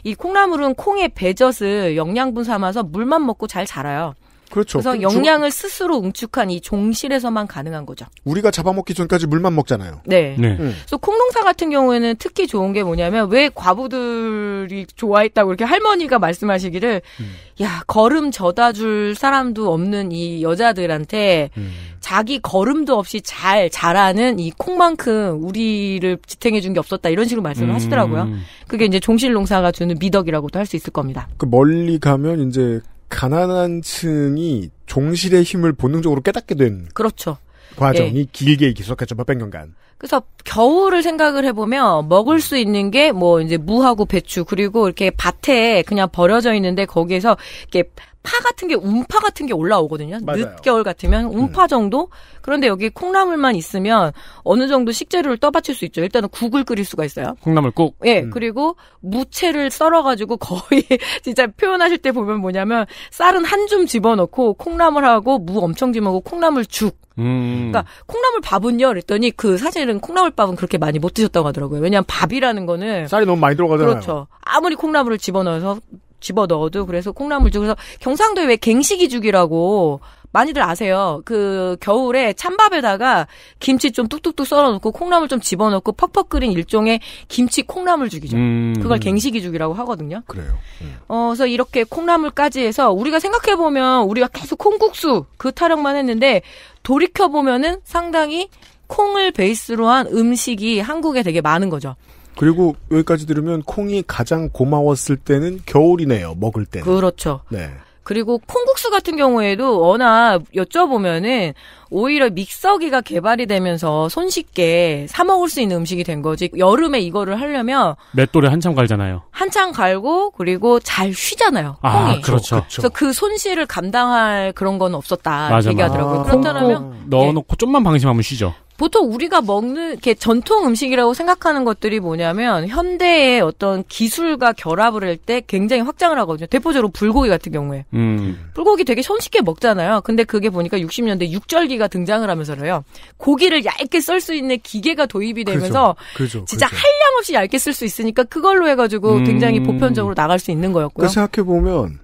이 콩나물은 콩의 배젓을 영양분 삼아서 물만 먹고 잘 자라요. 그렇죠. 그래서 그 영양을 주... 스스로 응축한 이 종실에서만 가능한 거죠. 우리가 잡아먹기 전까지 물만 먹잖아요. 네. 네. 음. 그래서 콩농사 같은 경우에는 특히 좋은 게 뭐냐면 왜 과부들이 좋아했다고 이렇게 할머니가 말씀하시기를 음. 야 걸음 져다 줄 사람도 없는 이 여자들한테 음. 자기 걸음도 없이 잘 자라는 이 콩만큼 우리를 지탱해 준 게 없었다 이런 식으로 말씀을 음. 하시더라고요. 그게 이제 종실농사가 주는 미덕이라고도 할 수 있을 겁니다. 그 멀리 가면 이제 가난한 층이 종실의 힘을 본능적으로 깨닫게 된 그렇죠. 과정이 예. 길게 계속했죠 몇 백 년간. 그래서 겨울을 생각을 해보면 먹을 수 있는 게 뭐 이제 무하고 배추 그리고 이렇게 밭에 그냥 버려져 있는데 거기에서 이렇게 파 같은 게 운파 같은 게 올라오거든요. 맞아요. 늦겨울 같으면 운파 음. 정도. 그런데 여기 콩나물만 있으면 어느 정도 식재료를 떠받칠 수 있죠. 일단은 국을 끓일 수가 있어요. 콩나물 국. 예. 음. 그리고 무채를 썰어가지고 거의 진짜 표현하실 때 보면 뭐냐면 쌀은 한 줌 집어넣고 콩나물하고 무 엄청 집어넣고 콩나물 죽. 음. 그니까 콩나물 밥은요. 그랬더니 그 사실은 콩나물 밥은 그렇게 많이 못 드셨다고 하더라고요. 왜냐하면 밥이라는 거는 쌀이 너무 많이 들어가잖아요. 그렇죠. 아무리 콩나물을 집어넣어서 집어 넣어도 그래서 콩나물죽 그래서 경상도에 왜 갱식이죽이라고 많이들 아세요. 그 겨울에 찬밥에다가 김치 좀 뚝뚝뚝 썰어 놓고 콩나물 좀 집어 넣고 퍽퍽 끓인 일종의 김치 콩나물죽이죠. 음, 그걸 갱식이죽이라고 하거든요. 그래요. 음. 어, 그래서 이렇게 콩나물까지 해서 우리가 생각해 보면 우리가 계속 콩국수 그 타령만 했는데 돌이켜 보면은 상당히 콩을 베이스로 한 음식이 한국에 되게 많은 거죠. 그리고 여기까지 들으면 콩이 가장 고마웠을 때는 겨울이네요. 먹을 때 그렇죠. 네. 그리고 콩국수 같은 경우에도 워낙 여쭤보면은 오히려 믹서기가 개발이 되면서 손쉽게 사 먹을 수 있는 음식이 된 거지. 여름에 이거를 하려면 맷돌에 한참 갈잖아요. 한참 갈고 그리고 잘 쉬잖아요. 아, 콩이. 그렇죠. 그래서 그 손실을 감당할 그런 건 없었다 맞아, 얘기하더라고요. 아, 그렇다면 콩, 콩 넣어놓고 예. 좀만 방심하면 쉬죠. 보통 우리가 먹는 게 전통 음식이라고 생각하는 것들이 뭐냐면 현대의 어떤 기술과 결합을 할 때 굉장히 확장을 하거든요. 대표적으로 불고기 같은 경우에 음. 불고기 되게 손쉽게 먹잖아요. 근데 그게 보니까 60년대 육절기가 등장을 하면서요. 고기를 얇게 썰 수 있는 기계가 도입이 되면서 그죠, 그죠, 진짜 그죠. 한량 없이 얇게 쓸 수 있으니까 그걸로 해가지고 음. 굉장히 보편적으로 나갈 수 있는 거였고요. 그 생각해 보면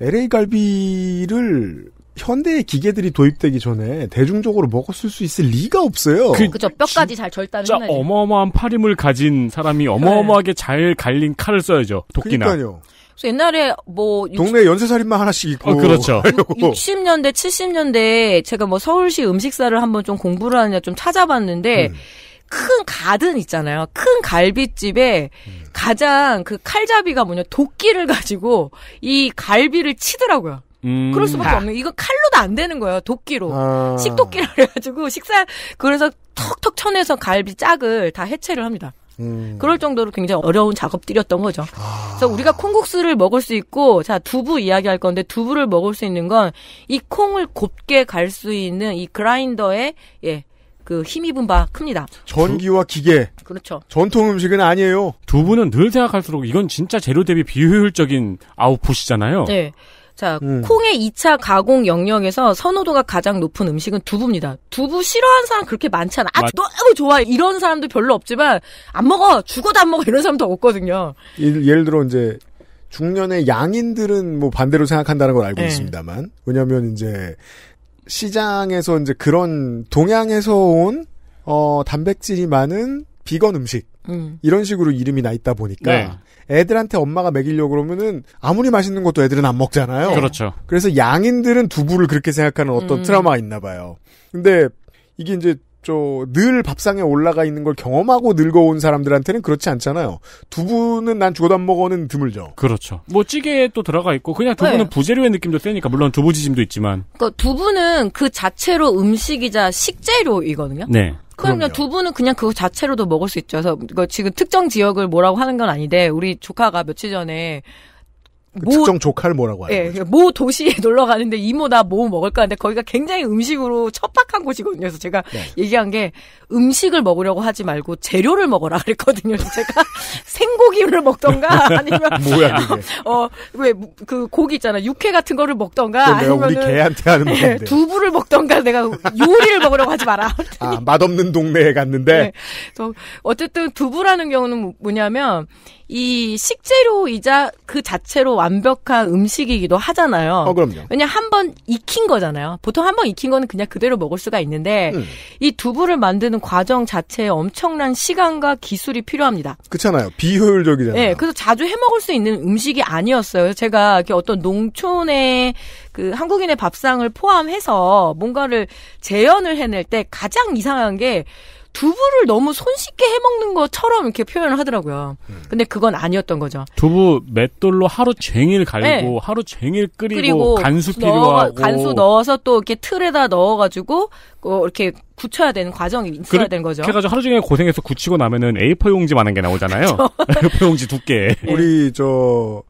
LA 갈비를 현대의 기계들이 도입되기 전에 대중적으로 먹었을 수 있을 리가 없어요. 그, 죠 뼈까지 잘 절단을 해야 어마어마한 팔힘을 가진 사람이 네. 어마어마하게 네. 잘 갈린 칼을 써야죠. 도끼나. 그러니까요. 옛날에 뭐 동네 연쇄살인마 하나씩 있고 어, 그렇죠. 60년대 70년대 제가 뭐 서울시 음식사를 한번 좀 공부를 하느냐 좀 찾아봤는데 음. 큰 가든 있잖아요. 큰 갈비집에 음. 가장 그 칼잡이가 뭐냐 도끼를 가지고 이 갈비를 치더라고요. 음. 그럴 수밖에 하. 아. 없는 이거 칼로도 안 되는 거예요. 도끼로 아. 식도끼라 그래가지고 식사 그래서 턱턱 쳐내서 갈비 짝을 다 해체를 합니다. 음. 그럴 정도로 굉장히 어려운 작업들이었던 거죠. 아. 그래서 우리가 콩국수를 먹을 수 있고, 자, 두부 이야기할 건데, 두부를 먹을 수 있는 건, 이 콩을 곱게 갈 수 있는 이그라인더에 예, 그 힘입은 바 큽니다. 전기와 기계. 그렇죠. 전통 음식은 아니에요. 두부는 늘 생각할수록 이건 진짜 재료 대비 비효율적인 아웃풋이잖아요. 네. 자, 음. 콩의 2차 가공 영역에서 선호도가 가장 높은 음식은 두부입니다. 두부 싫어하는 사람 그렇게 많지 않아. 아, 맞... 너무 좋아. 이런 사람도 별로 없지만, 안 먹어. 죽어도 안 먹어. 이런 사람도 없거든요. 예를, 예를 들어, 이제, 중년의 양인들은 뭐 반대로 생각한다는 걸 알고 네. 있습니다만. 왜냐면 하 이제, 시장에서 이제 그런 동양에서 온, 어, 단백질이 많은 비건 음식 음. 이런 식으로 이름이 나 있다 보니까 네. 애들한테 엄마가 먹이려고 그러면은 아무리 맛있는 것도 애들은 안 먹잖아요. 그렇죠. 그래서 양인들은 두부를 그렇게 생각하는 어떤 음. 트라우마가 있나 봐요. 근데 이게 이제 저 늘 밥상에 올라가 있는 걸 경험하고 늙어온 사람들한테는 그렇지 않잖아요. 두부는 난 죽어도 안 먹어는 드물죠. 그렇죠. 뭐 찌개에 또 들어가 있고 그냥 두부는 네. 부재료의 느낌도 세니까 물론 두부지짐도 있지만. 그러니까 두부는 그 자체로 음식이자 식재료이거든요. 네. 그럼요. 그럼요. 두부는 그냥 그거 자체로도 먹을 수 있죠. 그래서 이거 그 지금 특정 지역을 뭐라고 하는 건 아닌데 우리 조카가 며칠 전에 그 모, 특정 조카를 뭐라고 하는 예, 거죠? 모 도시에 놀러 가는데 이모 나뭐 먹을까 하는데 거기가 굉장히 음식으로 첩박한 곳이거든요. 그래서 제가 네. 얘기한 게 음식을 먹으려고 하지 말고 재료를 먹어라 그랬거든요. 제가 생고기를 먹던가 아니면 뭐야 어왜 그 고기 있잖아 육회 같은 거를 먹던가 아니면 우리 개한테 하는 건데 예, 두부를 먹던가 내가 요리를 먹으려고 하지 마라. 아 맛없는 동네에 갔는데. 네. 어쨌든 두부라는 경우는 뭐냐면 이 식재료이자 그 자체로 완벽한 음식이기도 하잖아요. 어, 그럼요. 왜냐 한번 익힌 거잖아요. 보통 한번 익힌 거는 그냥 그대로 먹을 수가 있는데 음. 이 두부를 만드는 과정 자체에 엄청난 시간과 기술이 필요합니다. 그렇잖아요. 비효율적이잖아요. 네, 그래서 자주 해 먹을 수 있는 음식이 아니었어요. 제가 어떤 농촌의 그 한국인의 밥상을 포함해서 뭔가를 재현을 해낼 때 가장 이상한 게 두부를 너무 손쉽게 해먹는 것처럼 이렇게 표현을 하더라고요. 음. 근데 그건 아니었던 거죠. 두부 맷돌로 하루 쟁일 갈고 네. 하루 쟁일 끓이고, 끓이고 간수 필요하고 간수 넣어서 또 이렇게 틀에다 넣어가지고 어, 이렇게 굳혀야 되는 과정이 있어야 그래, 되는 거죠. 그래가지고 하루 종일 고생해서 굳히고 나면은 A4 용지만한 게 나오잖아요. 그렇죠. A4 용지 두께. 우리 저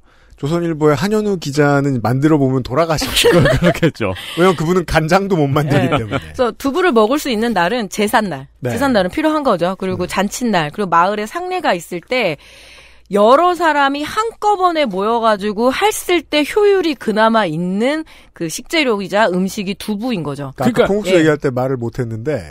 조선일보의 한현우 기자는 만들어 보면 돌아가셨죠. 그렇겠죠. 왜냐면 그분은 간장도 못 만들기 네. 때문에. 그래서 두부를 먹을 수 있는 날은 제삿날. 네. 제삿날은 필요한 거죠. 그리고 음. 잔칫날, 그리고 마을에 상례가 있을 때 여러 사람이 한꺼번에 모여가지고 했을 때 효율이 그나마 있는 그 식재료이자 음식이 두부인 거죠. 그러니까, 그러니까 콩 예. 얘기할 때 말을 못했는데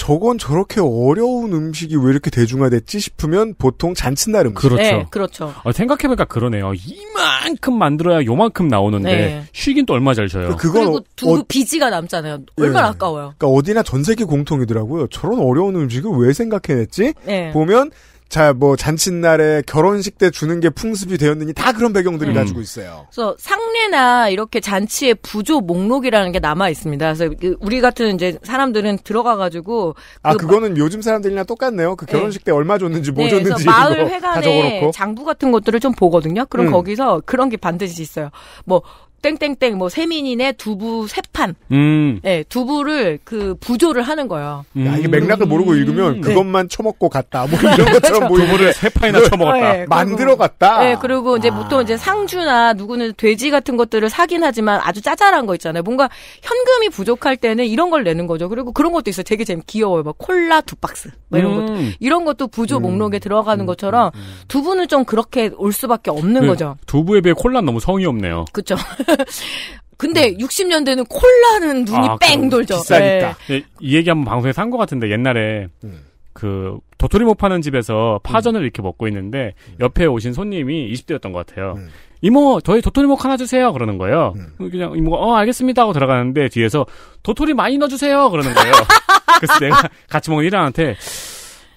저건 저렇게 어려운 음식이 왜 이렇게 대중화됐지 싶으면 보통 잔칫날 음식. 그렇죠. 네, 그렇죠. 어, 생각해보니까 그러네요. 이만큼 만들어야 요만큼 나오는데 네. 쉬긴 또 얼마 잘 쉬어요. 그리고 어, 두부 어, 비지가 남잖아요. 네. 얼마나 네. 아까워요. 그러니까 어디나 전 세계 공통이더라고요. 저런 어려운 음식을 왜 생각해냈지? 네. 보면 자, 뭐 잔칫날에 결혼식 때 주는 게 풍습이 되었느니 다 그런 배경들을 음. 가지고 있어요. 그래서 상례나 이렇게 잔치의 부조 목록이라는 게 남아 있습니다. 그래서 그 우리 같은 이제 사람들은 들어가 가지고 아, 그 아, 그거는 마... 요즘 사람들이랑 똑같네요. 그 네. 결혼식 네. 때 얼마 줬는지 뭐 네, 줬는지 마을 회관에 장부 같은 것들을 좀 보거든요. 그럼 음. 거기서 그런 게 반드시 있어요. 뭐 땡땡땡 뭐 세민이네 두부 세판 음. 네, 두부를 그 부조를 하는 거예요. 음. 야, 이게 맥락을 모르고 읽으면 음. 그것만 쳐먹고 갔다 뭐 이런 그렇죠. 것처럼 뭐이고 두부를 세 판이나 쳐먹었다 네, 예, 만들어 갔다. 네 그리고 이제 아. 보통 이제 상주나 누구는 돼지 같은 것들을 사긴 하지만 아주 짜잘한 거 있잖아요. 뭔가 현금이 부족할 때는 이런 걸 내는 거죠. 그리고 그런 것도 있어요. 되게 재밌 귀여워요. 막 뭐 콜라 두 박스 뭐 이런 음. 것도 이런 것도 부조 음. 목록에 들어가는 음. 것처럼 두부는 좀 그렇게 올 수밖에 없는 네, 거죠. 두부에 비해 콜라 는 너무 성의 없네요. 그렇죠. 근데 60년대는 음. 콜라는 눈이 아, 뺑 돌죠. 비싸니까. 네. 네. 이 얘기 한번 방송에서 한 것 같은데 옛날에 음. 그 도토리 못 파는 집에서 파전을 음. 이렇게 먹고 있는데 음. 옆에 오신 손님이 20대였던 것 같아요. 음. 이모 저희 도토리묵 하나 주세요 그러는 거예요. 음. 그냥 이모가 어 알겠습니다 하고 들어가는데 뒤에서 도토리 많이 넣어주세요 그러는 거예요. 그래서 내가 같이 먹은 일랑한테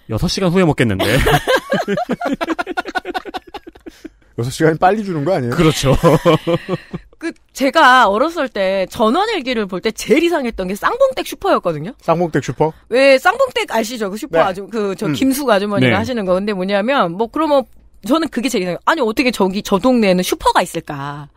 6시간 후에 먹겠는데. 6시간 이 빨리 주는 거 아니에요? 그렇죠. 그 제가 어렸을 때 전원일기를 볼 때 제일 이상했던 게 쌍봉댁 슈퍼였거든요. 쌍봉댁 슈퍼? 왜 쌍봉댁 아시죠? 그 슈퍼 네. 아주 그저 음. 김숙 아주머니가 네. 하시는 거. 근데 뭐냐면 뭐 그러면 저는 그게 제일 이상해요. 아니 어떻게 저기 저 동네에는 슈퍼가 있을까?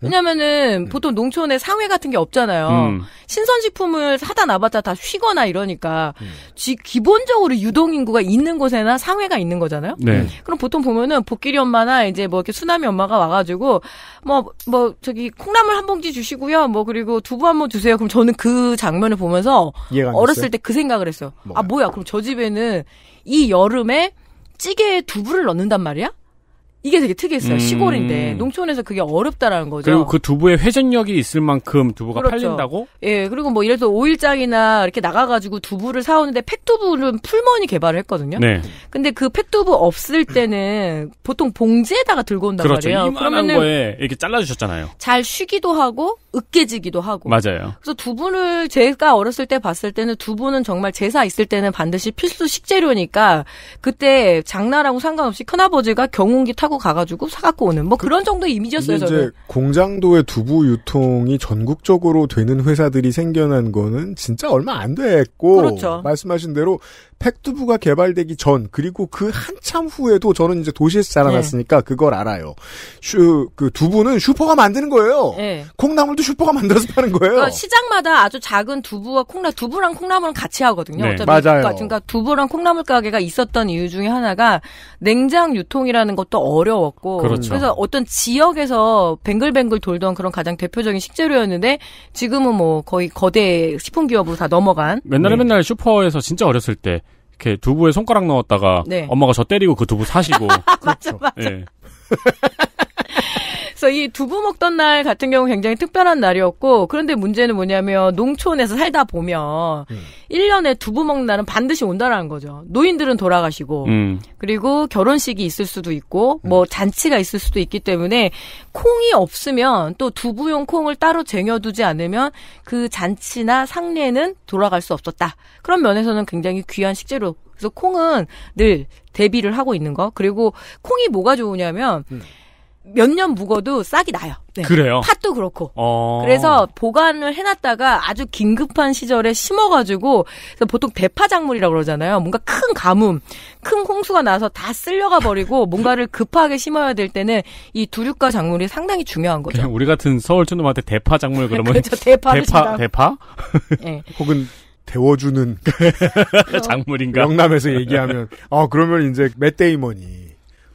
왜냐면은 음. 보통 농촌에 상회 같은 게 없잖아요. 음. 신선식품을 사다 놔봤자 다 쉬거나 이러니까 음. 지, 기본적으로 유동인구가 있는 곳에나 상회가 있는 거잖아요. 네. 그럼 보통 보면은 복길리 엄마나 이제 뭐 이렇게 수남이 엄마가 와가지고 뭐뭐 뭐 저기 콩나물 한 봉지 주시고요. 뭐 그리고 두부 한 번 주세요. 그럼 저는 그 장면을 보면서 어렸을 때 그 생각을 했어요. 뭐야? 아 뭐야? 그럼 저 집에는 이 여름에 찌개에 두부를 넣는단 말이야? 이게 되게 특이했어요. 음. 시골인데 농촌에서 그게 어렵다라는 거죠. 그리고 그 두부의 회전력이 있을 만큼 두부가 그렇죠. 팔린다고? 예, 그리고 뭐 예를 들어 오일장이나 이렇게 나가가지고 두부를 사오는데 팩두부는 풀머니 개발을 했거든요. 네. 근데 그 팩두부 없을 때는 보통 봉지에다가 들고 온단 그렇죠. 말이에요. 그러면 거에 이렇게 잘라주셨잖아요. 잘 쉬기도 하고 으깨지기도 하고. 맞아요. 그래서 두부를 제가 어렸을 때 봤을 때는 두부는 정말 제사 있을 때는 반드시 필수 식재료니까 그때 장나라고 상관없이 큰아버지가 경운기 타고 타고 가가지고 사갖고 오는 뭐 그 그런 정도의 이미지였어요. 저는. 이제 공장도의 두부 유통이 전국적으로 되는 회사들이 생겨난 거는 진짜 얼마 안 됐고 그렇죠. 말씀하신 대로 팩두부가 개발되기 전 그리고 그 한참 후에도 저는 이제 도시에서 자라났으니까 네. 그걸 알아요. 슈 그 두부는 슈퍼가 만드는 거예요. 네. 콩나물도 슈퍼가 만들어서 파는 거예요. 그러니까 시장마다 아주 작은 두부와 콩나 두부랑 콩나물은 같이 하거든요. 네. 맞아요. 그러니까, 두부랑 콩나물 가게가 있었던 이유 중에 하나가 냉장 유통이라는 것도 어. 어려웠고 그렇죠. 그래서 어떤 지역에서 뱅글뱅글 돌던 그런 가장 대표적인 식재료였는데 지금은 뭐 거의 거대 식품 기업으로 다 넘어간 맨날 네. 맨날 슈퍼에서 진짜 어렸을 때 이렇게 두부에 손가락 넣었다가 네. 엄마가 저 때리고 그 두부 사시고 그렇죠. 맞아 맞아 예. 네. 그래서 이 두부 먹던 날 같은 경우 굉장히 특별한 날이었고 그런데 문제는 뭐냐면 농촌에서 살다 보면 음. 1년에 두부 먹는 날은 반드시 온다라는 거죠. 노인들은 돌아가시고 음. 그리고 결혼식이 있을 수도 있고 뭐 음. 잔치가 있을 수도 있기 때문에 콩이 없으면 또 두부용 콩을 따로 쟁여두지 않으면 그 잔치나 상례는 돌아갈 수 없었다. 그런 면에서는 굉장히 귀한 식재료 그래서 콩은 늘 대비를 하고 있는 거. 그리고 콩이 뭐가 좋으냐면 음. 몇년 묵어도 싹이 나요. 네. 그래요? 팥도 그렇고. 어... 그래서 보관을 해놨다가 아주 긴급한 시절에 심어가지고 보통 대파작물이라고 그러잖아요. 뭔가 큰 가뭄, 큰 홍수가 나서 다 쓸려가 버리고 뭔가를 급하게 심어야 될 때는 이 두류과 작물이 상당히 중요한 거죠. 그냥 우리 같은 서울 촌놈한테 대파작물 그러면 그렇죠. 대파 대파, 대파? 네. 혹은 데워주는 작물인가? 영남에서 얘기하면 어 그러면 이제 맷데이먼이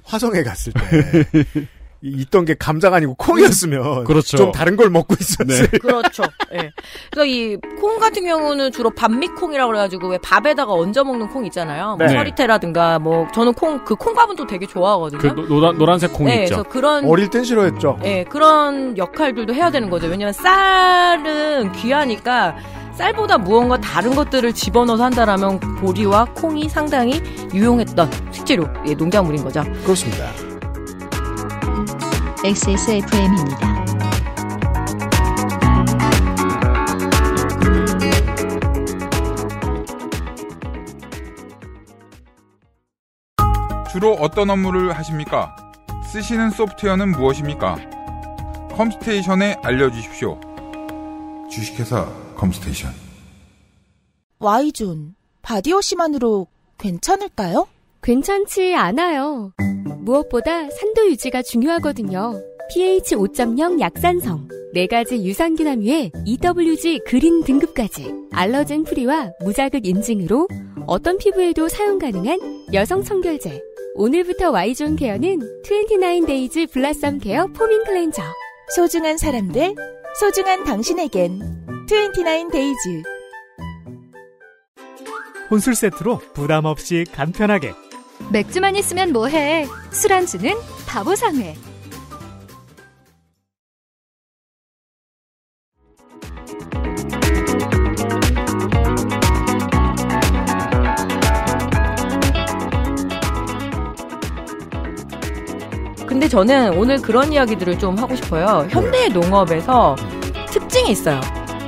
화성에 갔을 때 있던 게 감자가 아니고 콩이었으면 음, 그렇죠. 좀 다른 걸 먹고 있었어요. 네. 그렇죠. 네. 예. 그래서이콩 그러니까 같은 경우는 주로 반미콩이라고 그래가지고 왜 밥에다가 얹어 먹는 콩 있잖아요. 뭐 네. 서리태라든가 뭐 저는 콩 그 콩밥은 또 되게 좋아하거든요. 그 노란 노란색 콩 네, 있죠. 그래서 그런 어릴 땐 싫어했죠. 네, 그런 역할들도 해야 되는 거죠. 왜냐하면 쌀은 귀하니까. 쌀보다 무언가 다른 것들을 집어넣어서 한다라면 보리와 콩이 상당히 유용했던 식재료, 예, 농작물인 거죠. 그렇습니다. XSFM입니다. 주로 어떤 업무를 하십니까? 쓰시는 소프트웨어는 무엇입니까? 컴스테이션에 알려주십시오. 주식회사 컴스테이션. Y존, 바디오시만으로 괜찮을까요? 괜찮지 않아요. 무엇보다 산도 유지가 중요하거든요. pH 5.0 약산성, 4가지 유산균 함유에 EWG 그린 등급까지 알러젠 프리와 무자극 인증으로 어떤 피부에도 사용 가능한 여성 청결제. 오늘부터 Y존 케어는 29데이즈 블라썸 케어 포밍 클렌저. 소중한 사람들, 소중한 당신에겐 29데이즈. 혼술 세트로 부담 없이 간편하게 맥주만 있으면 뭐해? 술안주는 바보상회. 근데 저는 오늘 그런 이야기들을 좀 하고 싶어요. 현대 농업에서 특징이 있어요.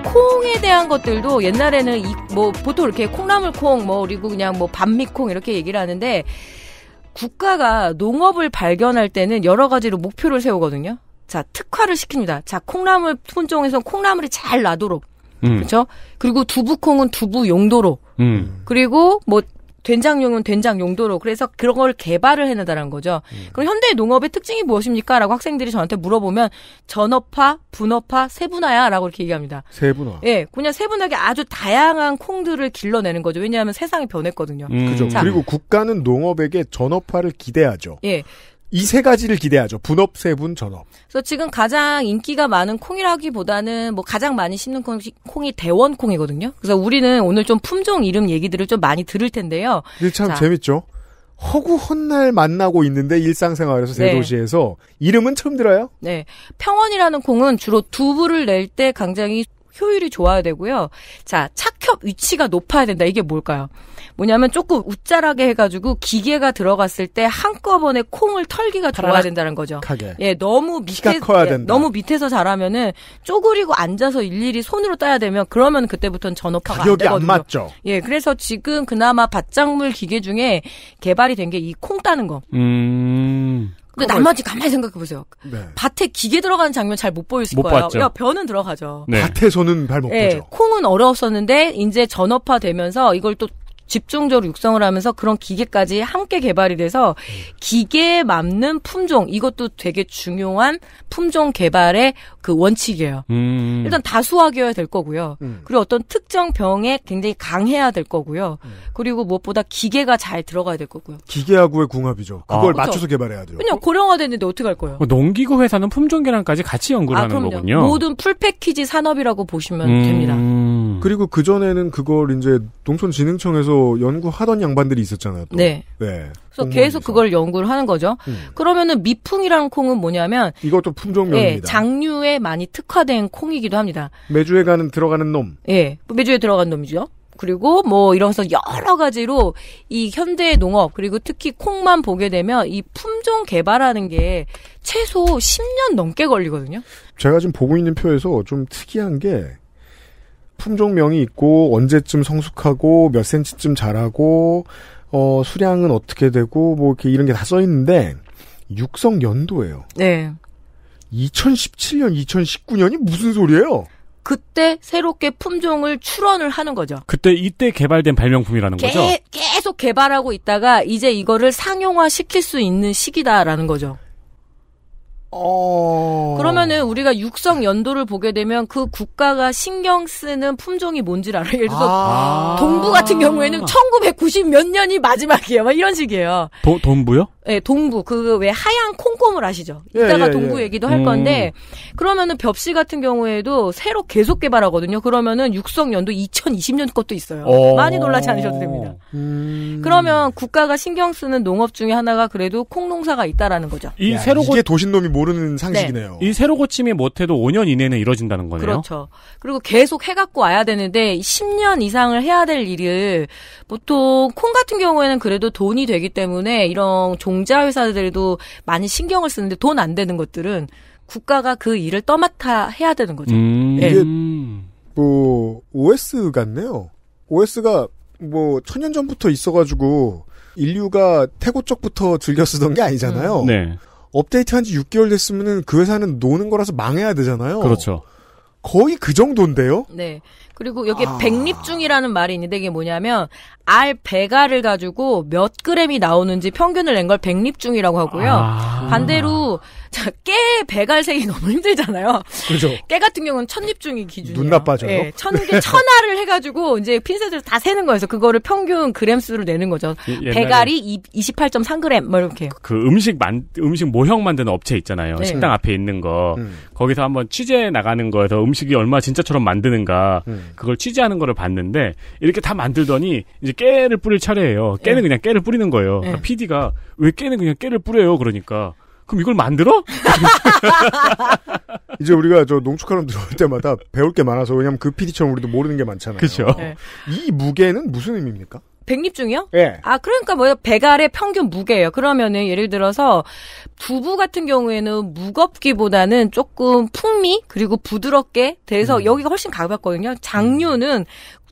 콩에 대한 것들도 옛날에는 이, 뭐 보통 이렇게 콩나물콩 뭐 그리고 그냥 뭐 반미콩 이렇게 얘기를 하는데 국가가 농업을 발견할 때는 여러 가지로 목표를 세우거든요. 자, 특화를 시킵니다. 자, 콩나물 품종에서 콩나물이 잘 나도록. 음. 그렇죠? 그리고 두부콩은 두부 용도로. 음. 그리고 뭐 된장용은 된장 용도로 그래서 그런 걸 개발을 해내다라는 거죠. 음. 그럼 현대 농업의 특징이 무엇입니까? 라고 학생들이 저한테 물어보면 전업화, 분업화, 세분화야라고 이렇게 얘기합니다. 세분화. 예, 그냥 세분하게 아주 다양한 콩들을 길러내는 거죠. 왜냐하면 세상이 변했거든요. 음. 그죠. 그리고 국가는 농업에게 전업화를 기대하죠. 예. 이세 가지를 기대하죠. 분업, 세분, 전업. 그래서 지금 가장 인기가 많은 콩이라기보다는 뭐 가장 많이 심는 콩, 콩이 대원콩이거든요. 그래서 우리는 오늘 좀 품종 이름 얘기들을 좀 많이 들을 텐데요. 참 자. 재밌죠. 허구헌 날 만나고 있는데 일상생활에서 대도시에서 네. 이름은 처음 들어요? 네. 평원이라는 콩은 주로 두부를 낼 때 굉장히 효율이 좋아야 되고요. 자, 착협 위치가 높아야 된다. 이게 뭘까요? 뭐냐면 조금 웃자라게 해가지고 기계가 들어갔을 때 한꺼번에 콩을 털기가 좋아야 된다는 거죠. 하게. 예, 너무 밑에 예, 너무 밑에서 자라면은 쪼그리고 앉아서 일일이 손으로 따야 되면 그러면 그때부터는 전업화가 가 안, 되거든요. 안 맞죠. 예, 그래서 지금 그나마 밭작물 기계 중에 개발이 된 게 이 콩 따는 거. 음. 근데 나머지 가만히 생각해 보세요. 네. 밭에 기계 들어가는 장면 잘 못보일수못 거예요. 봤죠. 야, 벼는 들어가죠. 네. 밭에서는 잘못 네, 보죠. 콩은 어려웠었는데 이제 전업화 되면서 이걸 또 집중적으로 육성을 하면서 그런 기계까지 함께 개발이 돼서 기계에 맞는 품종 이것도 되게 중요한 품종 개발의 그 원칙이에요. 음. 일단 다수화기어야될 거고요. 음. 그리고 어떤 특정 병에 굉장히 강해야 될 거고요. 음. 그리고 무엇보다 기계가 잘 들어가야 될 거고요. 기계하고의 궁합이죠. 그걸 아. 맞춰서 그렇죠. 개발해야 돼요. 그냥 고령화됐는데 어떻게 할 거예요? 농기구 회사는 품종 개란까지 같이 연구를 아, 하는 그럼요. 거군요. 모든 풀 패키지 산업이라고 보시면 음. 됩니다. 음. 그리고 그 전에는 그걸 이제 농촌진흥청에서 연구하던 양반들이 있었잖아요. 또. 네. 네. 그래서 계속 그걸 연구를 하는 거죠. 음. 그러면은 미풍이라는 콩은 뭐냐면 이것도 품종명입니다. 예, 장류에 많이 특화된 콩이기도 합니다. 매주에 가는 들어가는 놈. 예, 매주에 들어간 놈이죠. 그리고 뭐 이러면서 여러 가지로 이 현대 농업 그리고 특히 콩만 보게 되면 이 품종 개발하는 게 최소 10년 넘게 걸리거든요. 제가 지금 보고 있는 표에서 좀 특이한 게 품종명이 있고 언제쯤 성숙하고 몇 센치쯤 자라고 어 수량은 어떻게 되고 뭐 이렇게 이런 게 다 써 있는데 육성 연도예요. 네. 2017년, 2019년이 무슨 소리예요? 그때 새롭게 품종을 출원을 하는 거죠. 그때 이때 개발된 발명품이라는 게, 거죠. 계속 개발하고 있다가 이제 이거를 상용화 시킬 수 있는 시기다라는 거죠. 어... 그러면은 우리가 육성 연도를 보게 되면 그 국가가 신경 쓰는 품종이 뭔지를 알아요. 예를 들어서 아... 동부 같은 경우에는 1990 몇 년이 마지막이에요. 막 이런 식이에요. 도, 동부요? 예, 동부 그 왜 하얀 콩고물 아시죠? 이따가 예, 예, 예. 동부 얘기도 할 음. 건데 그러면은 벽시 같은 경우에도 새로 계속 개발하거든요. 그러면은 육성 연도 2020년 것도 있어요. 오. 어. 많이 놀라지 않으셔도 됩니다. 음. 그러면 국가가 신경 쓰는 농업 중에 하나가 그래도 콩 농사가 있다라는 거죠. 이 야, 새로 고... 침 도신놈이 모르는 상식이네요. 네. 이 새로 고침이 못해도 5년 이내는 이뤄진다는 거네요. 그렇죠. 그리고 계속 해갖고 와야 되는데 10년 이상을 해야 될 일을 보통 콩 같은 경우에는 그래도 돈이 되기 때문에 이런 종 공자회사들도 많이 신경을 쓰는데 돈 안 되는 것들은 국가가 그 일을 떠맡아 해야 되는 거죠. 음. 네. 이게 음. 뭐 OS 같네요. OS가 뭐 천 년 전부터 있어가지고 인류가 태고 쪽부터 즐겨 쓰던 게 아니잖아요. 음. 네. 네. 업데이트한 지 6개월 됐으면그 회사는 노는 거라서 망해야 되잖아요. 그렇죠. 거의 그 정도인데요. 네. 그리고 여기 아. 백립중이라는 말이 있는데 이게 뭐냐면 알 배가를 가지고 몇 그램이 나오는지 평균을 낸 걸 백립중이라고 하고요. 아. 반대로 자, 깨 배갈색이 너무 힘들잖아요. 그죠. 깨 같은 경우는 천입중이 기준이에요. 눈 나빠져요. 예, 천 개, 천알을 해가지고 이제 핀셋을다 세는 거여서 그거를 평균 그램 수를 내는 거죠. 예, 배갈이 2 8 3그램뭐 이렇게. 그 음식 만 음식 모형 만드는 업체 있잖아요. 네. 식당 앞에 있는 거 음. 거기서 한번 취재 나가는 거에서 음식이 얼마 진짜처럼 만드는가 음. 그걸 취재하는 거를 봤는데 이렇게 다 만들더니 이제 깨를 뿌릴 차례예요. 깨는 예. 그냥 깨를 뿌리는 거예요. 예. 그러니까 PD가 네. 왜 깨는 그냥 깨를 뿌려요? 그러니까. 그럼 이걸 만들어? 이제 우리가 저 농축하는 들어올 때마다 배울 게 많아서 왜냐면 그 PD처럼 우리도 모르는 게 많잖아요. 그렇죠. 네. 이 무게는 무슨 의미입니까? 백립 중이요? 예. 아, 그러니까 뭐 배갈의 평균 무게예요. 그러면은 예를 들어서 두부 같은 경우에는 무겁기보다는 조금 풍미 그리고 부드럽게 돼서 음. 여기가 훨씬 가볍거든요. 음. 장류는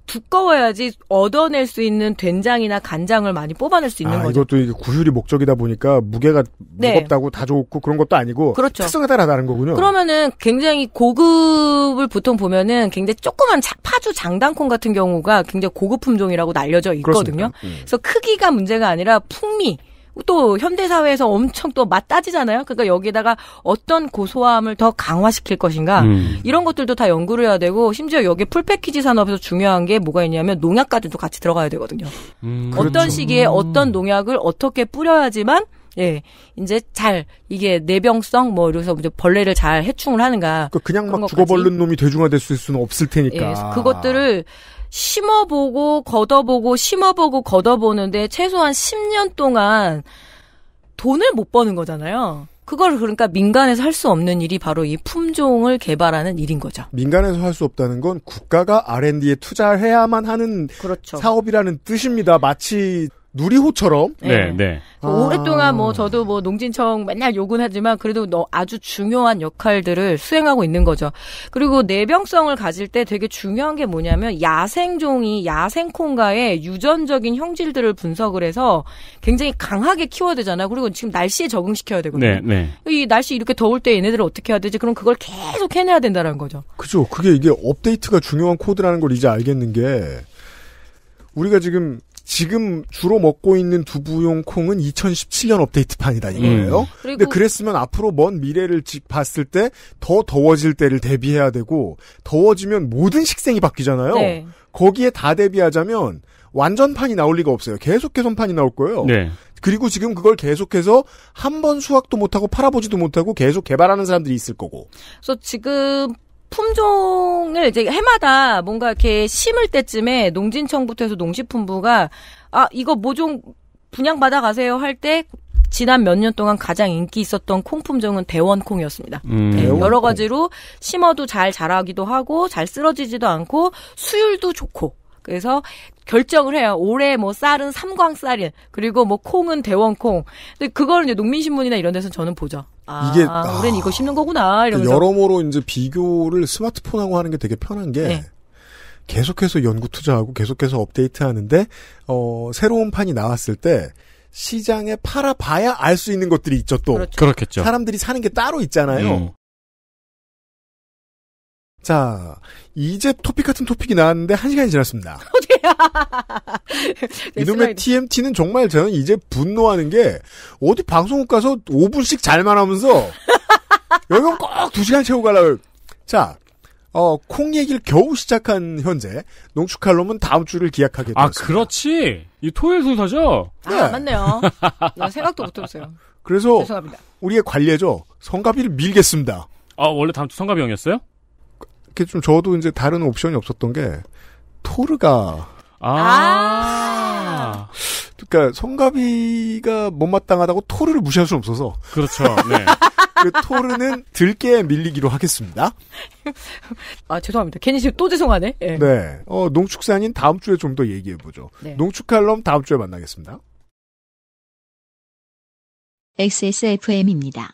두꺼워야지 얻어낼 수 있는 된장이나 간장을 많이 뽑아낼 수 있는 아, 거죠. 이것도 이게 구휼이 목적이다 보니까 무게가 네. 무겁다고 다 좋고 그런 것도 아니고 그렇죠. 특성에 따라 다른 거군요. 그러면은 굉장히 고급을 보통 보면은 굉장히 조그만 자, 파주 장단콩 같은 경우가 굉장히 고급 품종이라고 날려져 있거든요. 음. 그래서 크기가 문제가 아니라 풍미 또 현대사회에서 엄청 또 맞따지잖아요. 그러니까 여기다가 에 어떤 고소함을 더 강화시킬 것인가 음. 이런 것들도 다 연구를 해야 되고 심지어 여기 풀패키지 산업에서 중요한 게 뭐가 있냐면 농약까지도 같이 들어가야 되거든요. 음, 그렇죠. 어떤 그렇죠. 시기에 음. 어떤 농약을 어떻게 뿌려야지만 예, 이제 잘 이게 내병성 뭐 이래서 이제 벌레를 잘 해충을 하는가. 그러니까 그냥 막 죽어버린 놈이 대중화될 수는 없을 예, 테니까. 예, 그것들을 심어보고 걷어보고 심어보고 걷어보는데 최소한 10년 동안 돈을 못 버는 거잖아요. 그걸 그러니까 민간에서 할 수 없는 일이 바로 이 품종을 개발하는 일인 거죠. 민간에서 할 수 없다는 건 국가가 R&D에 투자해야만 하는 그렇죠. 사업이라는 뜻입니다. 마치 누리호처럼. 네, 네. 네. 그 아. 오랫동안 뭐 저도 뭐 농진청 맨날 욕은 하지만 그래도 너 아주 중요한 역할들을 수행하고 있는 거죠. 그리고 내병성을 가질 때 되게 중요한 게 뭐냐면 야생종이 야생콩가의 유전적인 형질들을 분석을 해서 굉장히 강하게 키워야 되잖아. 그리고 지금 날씨에 적응시켜야 되거든요. 네, 네. 이 날씨 이렇게 더울 때 얘네들을 어떻게 해야 되지? 그럼 그걸 계속 해내야 된다는 거죠. 그죠. 그게 이게 업데이트가 중요한 코드라는 걸 이제 알겠는 게 우리가 지금 지금 주로 먹고 있는 두부용 콩은 2017년 업데이트판이다 이거예요. 음. 근데 그랬으면 앞으로 먼 미래를 봤을 때 더 더워질 때를 대비해야 되고 더워지면 모든 식생이 바뀌잖아요. 네. 거기에 다 대비하자면 완전판이 나올 리가 없어요. 계속 개선판이 나올 거예요. 네. 그리고 지금 그걸 계속해서 한 번 수확도 못하고 팔아보지도 못하고 계속 개발하는 사람들이 있을 거고. 그래서 지금 품종을 이제 해마다 뭔가 이렇게 심을 때쯤에 농진청부터 해서 농식품부가 아 이거 모종 뭐 분양 받아 가세요 할 때 지난 몇 년 동안 가장 인기 있었던 콩 품종은 대원콩이었습니다. 음. 여러 가지로 심어도 잘 자라기도 하고 잘 쓰러지지도 않고 수율도 좋고 그래서 결정을 해요. 올해 뭐 쌀은 삼광쌀인 그리고 뭐 콩은 대원콩. 근데 그거는 이제 농민신문이나 이런 데서 저는 보죠. 아, 이게 아, 아 우리는 이거 심는 거구나 이러면서 여러모로 이제 비교를 스마트폰하고 하는 게 되게 편한 게 네. 계속해서 연구 투자하고 계속해서 업데이트하는데 어, 새로운 판이 나왔을 때 시장에 팔아봐야 알 수 있는 것들이 있죠 또 그렇죠. 그렇겠죠 사람들이 사는 게 따로 있잖아요. 음. 자, 이제 토픽 같은 토픽이 나왔는데 한 시간이 지났습니다. 네, 이놈의 TMT는 정말 저는 이제 분노하는 게 어디 방송국 가서 5분씩 잘만 하면서 여기는 꼭두 시간 채우고 가려고. 자, 어, 콩 얘기를 겨우 시작한 현재 농축칼럼은 다음 주를 기약하게 되습니다 아, 그렇지. 이 토요일 순서죠? 아, 네. 아, 맞네요. 나 생각도 못해보세요. 그래서 죄송합니다. 우리의 관례죠. 성가비를 밀겠습니다. 아, 원래 다음 주 성가비 형이었어요? 이게 렇좀 저도 이제 다른 옵션이 없었던 게 토르가 아. 아. 그러니까 성가비가 못마땅하다고 토르를 무시할 수는 없어서. 그렇죠. 네. 그 토르는 들깨에 밀리기로 하겠습니다. 아 죄송합니다. 괜히 지금 또 죄송하네. 네. 네. 어 농축산인 다음 주에 좀 더 얘기해 보죠. 네. 농축칼럼 다음 주에 만나겠습니다. XSFM입니다.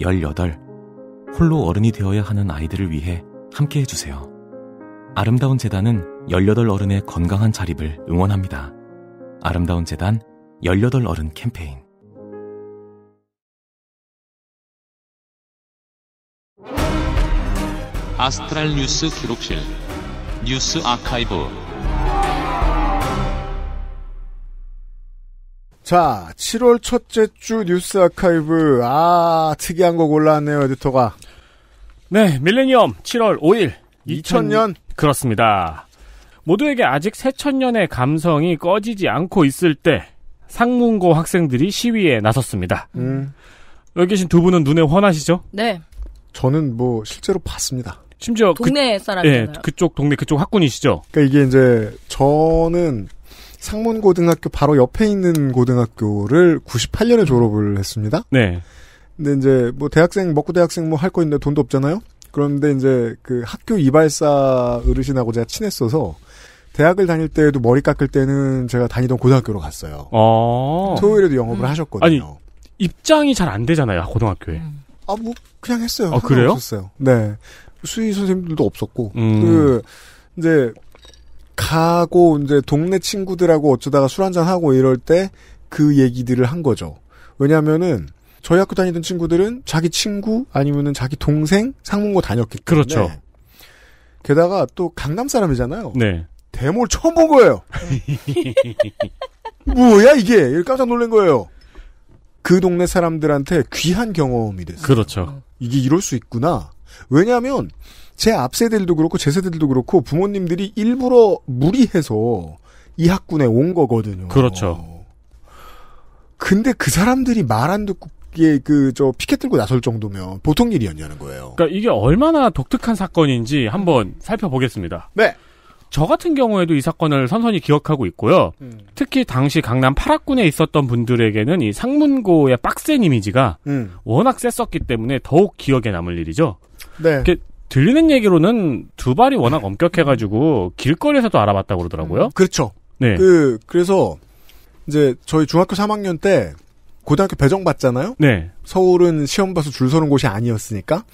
18. 홀로 어른이 되어야 하는 아이들을 위해 함께 해주세요. 아름다운 재단은 18 어른의 건강한 자립을 응원합니다. 아름다운 재단 18 어른 캠페인. 아스트랄 뉴스 기록실 뉴스 아카이브 자, 7월 첫째 주 뉴스 아카이브. 아, 특이한 거 골라왔네요, 에디터가. 네, 밀레니엄 7월 5일. 2000년? 그렇습니다. 모두에게 아직 새천년의 감성이 꺼지지 않고 있을 때 상문고 학생들이 시위에 나섰습니다. 음. 여기 계신 두 분은 눈에 환하시죠 네. 저는 뭐 실제로 봤습니다. 심지어 그 동네 그, 사람이에 예, 그쪽 동네 그쪽 학군이시죠. 그러니까 이게 이제 저는 상문고등학교 바로 옆에 있는 고등학교를 98년에 음. 졸업을 했습니다. 네. 근데 이제 뭐 대학생 먹고 대학생 뭐 할 거 있는데 돈도 없잖아요. 그런데 이제 그 학교 이발사 어르신하고 제가 친했어서 대학을 다닐 때에도 머리 깎을 때는 제가 다니던 고등학교로 갔어요. 아~ 토요일에도 영업을 음. 하셨거든요. 아니 입장이 잘 안 되잖아요 고등학교에. 음. 아뭐 그냥 했어요. 아, 그래요? 없었어요. 네 수의 선생님들도 없었고 음. 그 이제 가고 이제 동네 친구들하고 어쩌다가 술 한잔 하고 이럴 때 그 얘기들을 한 거죠. 왜냐면은 저희 학교 다니던 친구들은 자기 친구 아니면은 자기 동생 상문고 다녔기 때문에 그렇죠. 게다가 또 강남 사람이잖아요. 네. 대몰 처음 본 거예요. 뭐야 이게 깜짝 놀란 거예요. 그 동네 사람들한테 귀한 경험이 됐어요. 그렇죠. 이게 이럴 수 있구나. 왜냐하면 제 앞세대들도 그렇고 제 세대들도 그렇고 부모님들이 일부러 무리해서 이 학군에 온 거거든요. 그렇죠. 근데 그 사람들이 말 안 듣고 그, 저, 피켓 들고 나설 정도면 보통 일이었냐는 거예요. 그러니까 이게 얼마나 독특한 사건인지 한번 살펴보겠습니다. 네. 저 같은 경우에도 이 사건을 선선히 기억하고 있고요. 음. 특히 당시 강남 8학군에 있었던 분들에게는 이 상문고의 빡센 이미지가 음. 워낙 셌었기 때문에 더욱 기억에 남을 일이죠. 네. 들리는 얘기로는 두 발이 워낙 엄격해가지고 길거리에서도 알아봤다고 그러더라고요. 음, 그렇죠. 네. 그, 그래서 이제 저희 중학교 3학년 때 고등학교 배정 받잖아요. 네. 서울은 시험 봐서 줄 서는 곳이 아니었으니까.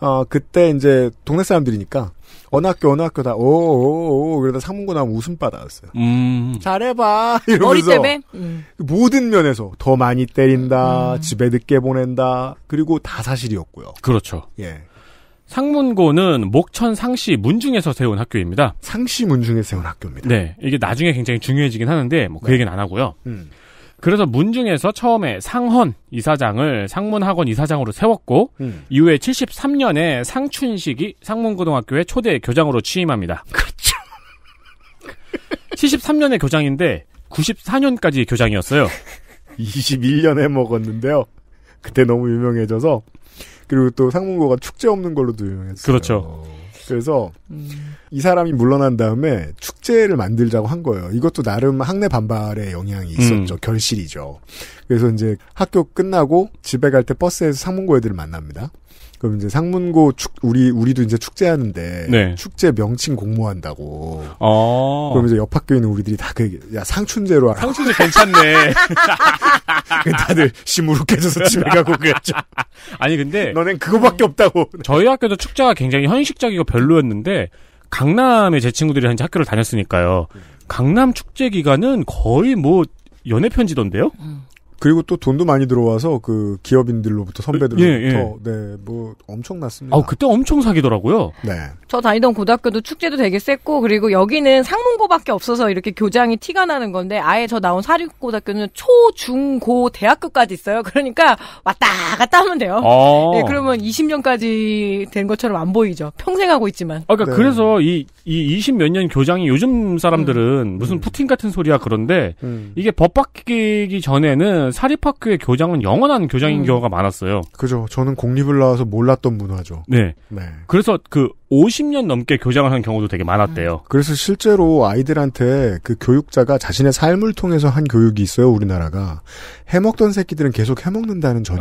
어, 그때 이제 동네 사람들이니까 어느 학교 어느 학교다 오 오오 그러다 상문고 나면 웃음바 나왔어요. 음. 잘해봐 이러면서 머리 음. 모든 면에서 더 많이 때린다, 음. 집에 늦게 보낸다, 그리고 다 사실이었고요. 그렇죠. 예. 상문고는 목천 상시 문중에서 세운 학교입니다. 상시 문중에 세운 학교입니다. 네. 이게 나중에 굉장히 중요해지긴 하는데, 뭐, 그 네. 얘기는 안 하고요. 음. 그래서 문중에서 처음에 상헌 이사장을 상문학원 이사장으로 세웠고, 음. 이후에 73년에 상춘식이 상문고등학교의 초대 교장으로 취임합니다. 그렇죠. 73년에 교장인데, 94년까지 교장이었어요. 21년에 먹었는데요. 그때 너무 유명해져서 그리고 또 상문고가 축제 없는 걸로도 유명했어요. 그렇죠. 그래서 음. 이 사람이 물러난 다음에 축제를 만들자고 한 거예요. 이것도 나름 학내 반발의 영향이 음. 있었죠. 음. 결실이죠. 그래서 이제 학교 끝나고 집에 갈 때 버스에서 상문고 애들을 만납니다. 그럼 이제 상문고 축 우리 우리도 이제 축제하는데 네. 축제 명칭 공모한다고. 어. 그럼 이제 옆 학교에 있는 우리들이 다그야 상춘제로 하라. 상춘제 괜찮네. 그 다들 시무룩해져서 집에 가고 그랬죠. 아니 근데 너넨 그거밖에 없다고. 저희 학교도 축제가 굉장히 현식적이고 별로였는데 강남에 제 친구들이 한 학교를 다녔으니까요. 음. 강남 축제 기간은 거의 뭐 연애 편지던데요? 음. 그리고 또 돈도 많이 들어와서 그 기업인들로부터 선배들로부터 예, 예. 네뭐 엄청났습니다. 아 그때 엄청 사귀더라고요. 네. 저 다니던 고등학교도 축제도 되게 셌고 그리고 여기는 상문고밖에 없어서 이렇게 교장이 티가 나는 건데 아예 저 나온 사립고등학교는 초 중 고 대학교까지 있어요. 그러니까 왔다 갔다 하면 돼요. 아~ 네, 그러면 20년까지 된 것처럼 안 보이죠. 평생 하고 있지만. 아 그러니까 네. 그래서 이이 20 몇 년 교장이 요즘 사람들은 음. 무슨 음. 푸틴 같은 소리야 그런데 음. 이게 법 바뀌기 전에는 사립학교의 교장은 영원한 교장인 음. 경우가 많았어요. 그죠. 저는 공립을 나와서 몰랐던 문화죠. 네. 네. 그래서 그 50년 넘게 교장을 한 경우도 되게 많았대요. 음. 그래서 실제로 아이들한테 그 교육자가 자신의 삶을 통해서 한 교육이 있어요, 우리나라가. 해먹던 새끼들은 계속 해먹는다는 전이.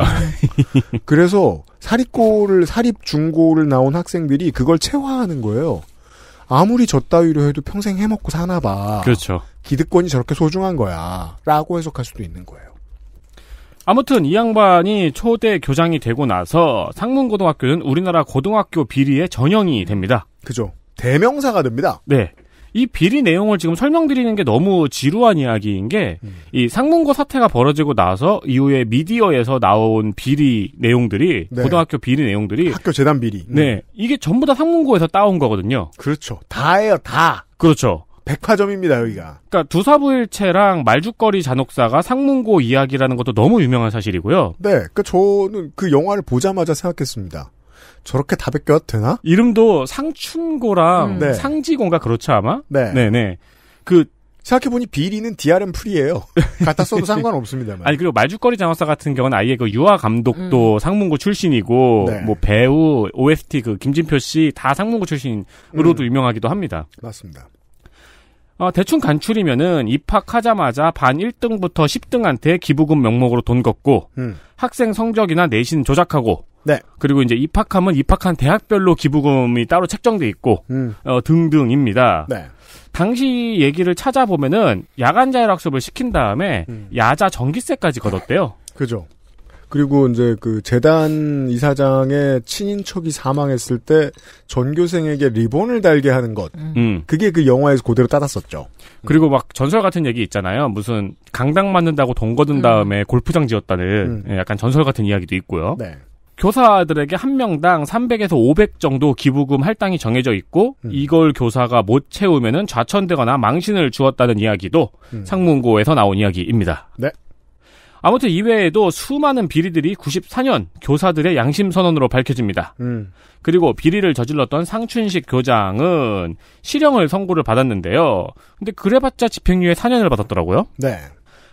그래서 사립고를, 사립중고를 나온 학생들이 그걸 체화하는 거예요. 아무리 저 따위로 해도 평생 해먹고 사나 봐. 그렇죠. 기득권이 저렇게 소중한 거야. 라고 해석할 수도 있는 거예요. 아무튼 이 양반이 초대 교장이 되고 나서 상문고등학교는 우리나라 고등학교 비리의 전형이 됩니다. 그죠. 대명사가 됩니다. 네. 이 비리 내용을 지금 설명드리는 게 너무 지루한 이야기인 게, 음. 이 상문고 사태가 벌어지고 나서 이후에 미디어에서 나온 비리 내용들이, 네. 고등학교 비리 내용들이. 학교 재단 비리. 네. 음. 이게 전부 다 상문고에서 따온 거거든요. 그렇죠. 다예요, 다. 그렇죠. 백화점입니다, 여기가. 그러니까 두사부일체랑 말죽거리 잔혹사가 상문고 이야기라는 것도 너무 유명한 사실이고요. 네. 그 그러니까 저는 그 영화를 보자마자 생각했습니다. 저렇게 다 베껴도 되나? 이름도 상춘고랑 음. 네. 상지고인가 그렇죠 아마? 네. 네네. 그 생각해보니 비리는 DRM 풀이에요. 갖다 써도 상관없습니다만. 아니, 그리고 말죽거리 장어사 같은 경우는 아예 그 유아 감독도 음. 상문고 출신이고, 네. 뭐 배우, OST 그 김진표 씨 다 상문고 출신으로도 음. 유명하기도 합니다. 맞습니다. 어, 대충 간추리면은 입학하자마자 반 1등부터 10등한테 기부금 명목으로 돈 걷고, 음. 학생 성적이나 내신 조작하고, 네. 그리고 이제 입학하면 입학한 대학별로 기부금이 따로 책정돼 있고 음. 어, 등등입니다. 네. 당시 얘기를 찾아보면은 야간 자율학습을 시킨 다음에 음. 야자 전기세까지 걷었대요. 그죠. 그리고 이제 그 재단 이사장의 친인척이 사망했을 때 전교생에게 리본을 달게 하는 것. 음. 음. 그게 그 영화에서 그대로 따랐었죠. 그리고 막 전설 같은 얘기 있잖아요. 무슨 강당 만든다고 돈 거둔 음. 다음에 골프장 지었다는 음. 예, 약간 전설 같은 이야기도 있고요. 네. 교사들에게 한 명당 300에서 500 정도 기부금 할당이 정해져 있고 음. 이걸 교사가 못 채우면은 좌천되거나 망신을 주었다는 이야기도 음. 상문고에서 나온 이야기입니다. 네. 아무튼 이외에도 수많은 비리들이 94년 교사들의 양심 선언으로 밝혀집니다. 음. 그리고 비리를 저질렀던 상춘식 교장은 실형을 선고를 받았는데요. 근데 그래봤자 집행유예 4년을 받았더라고요. 네.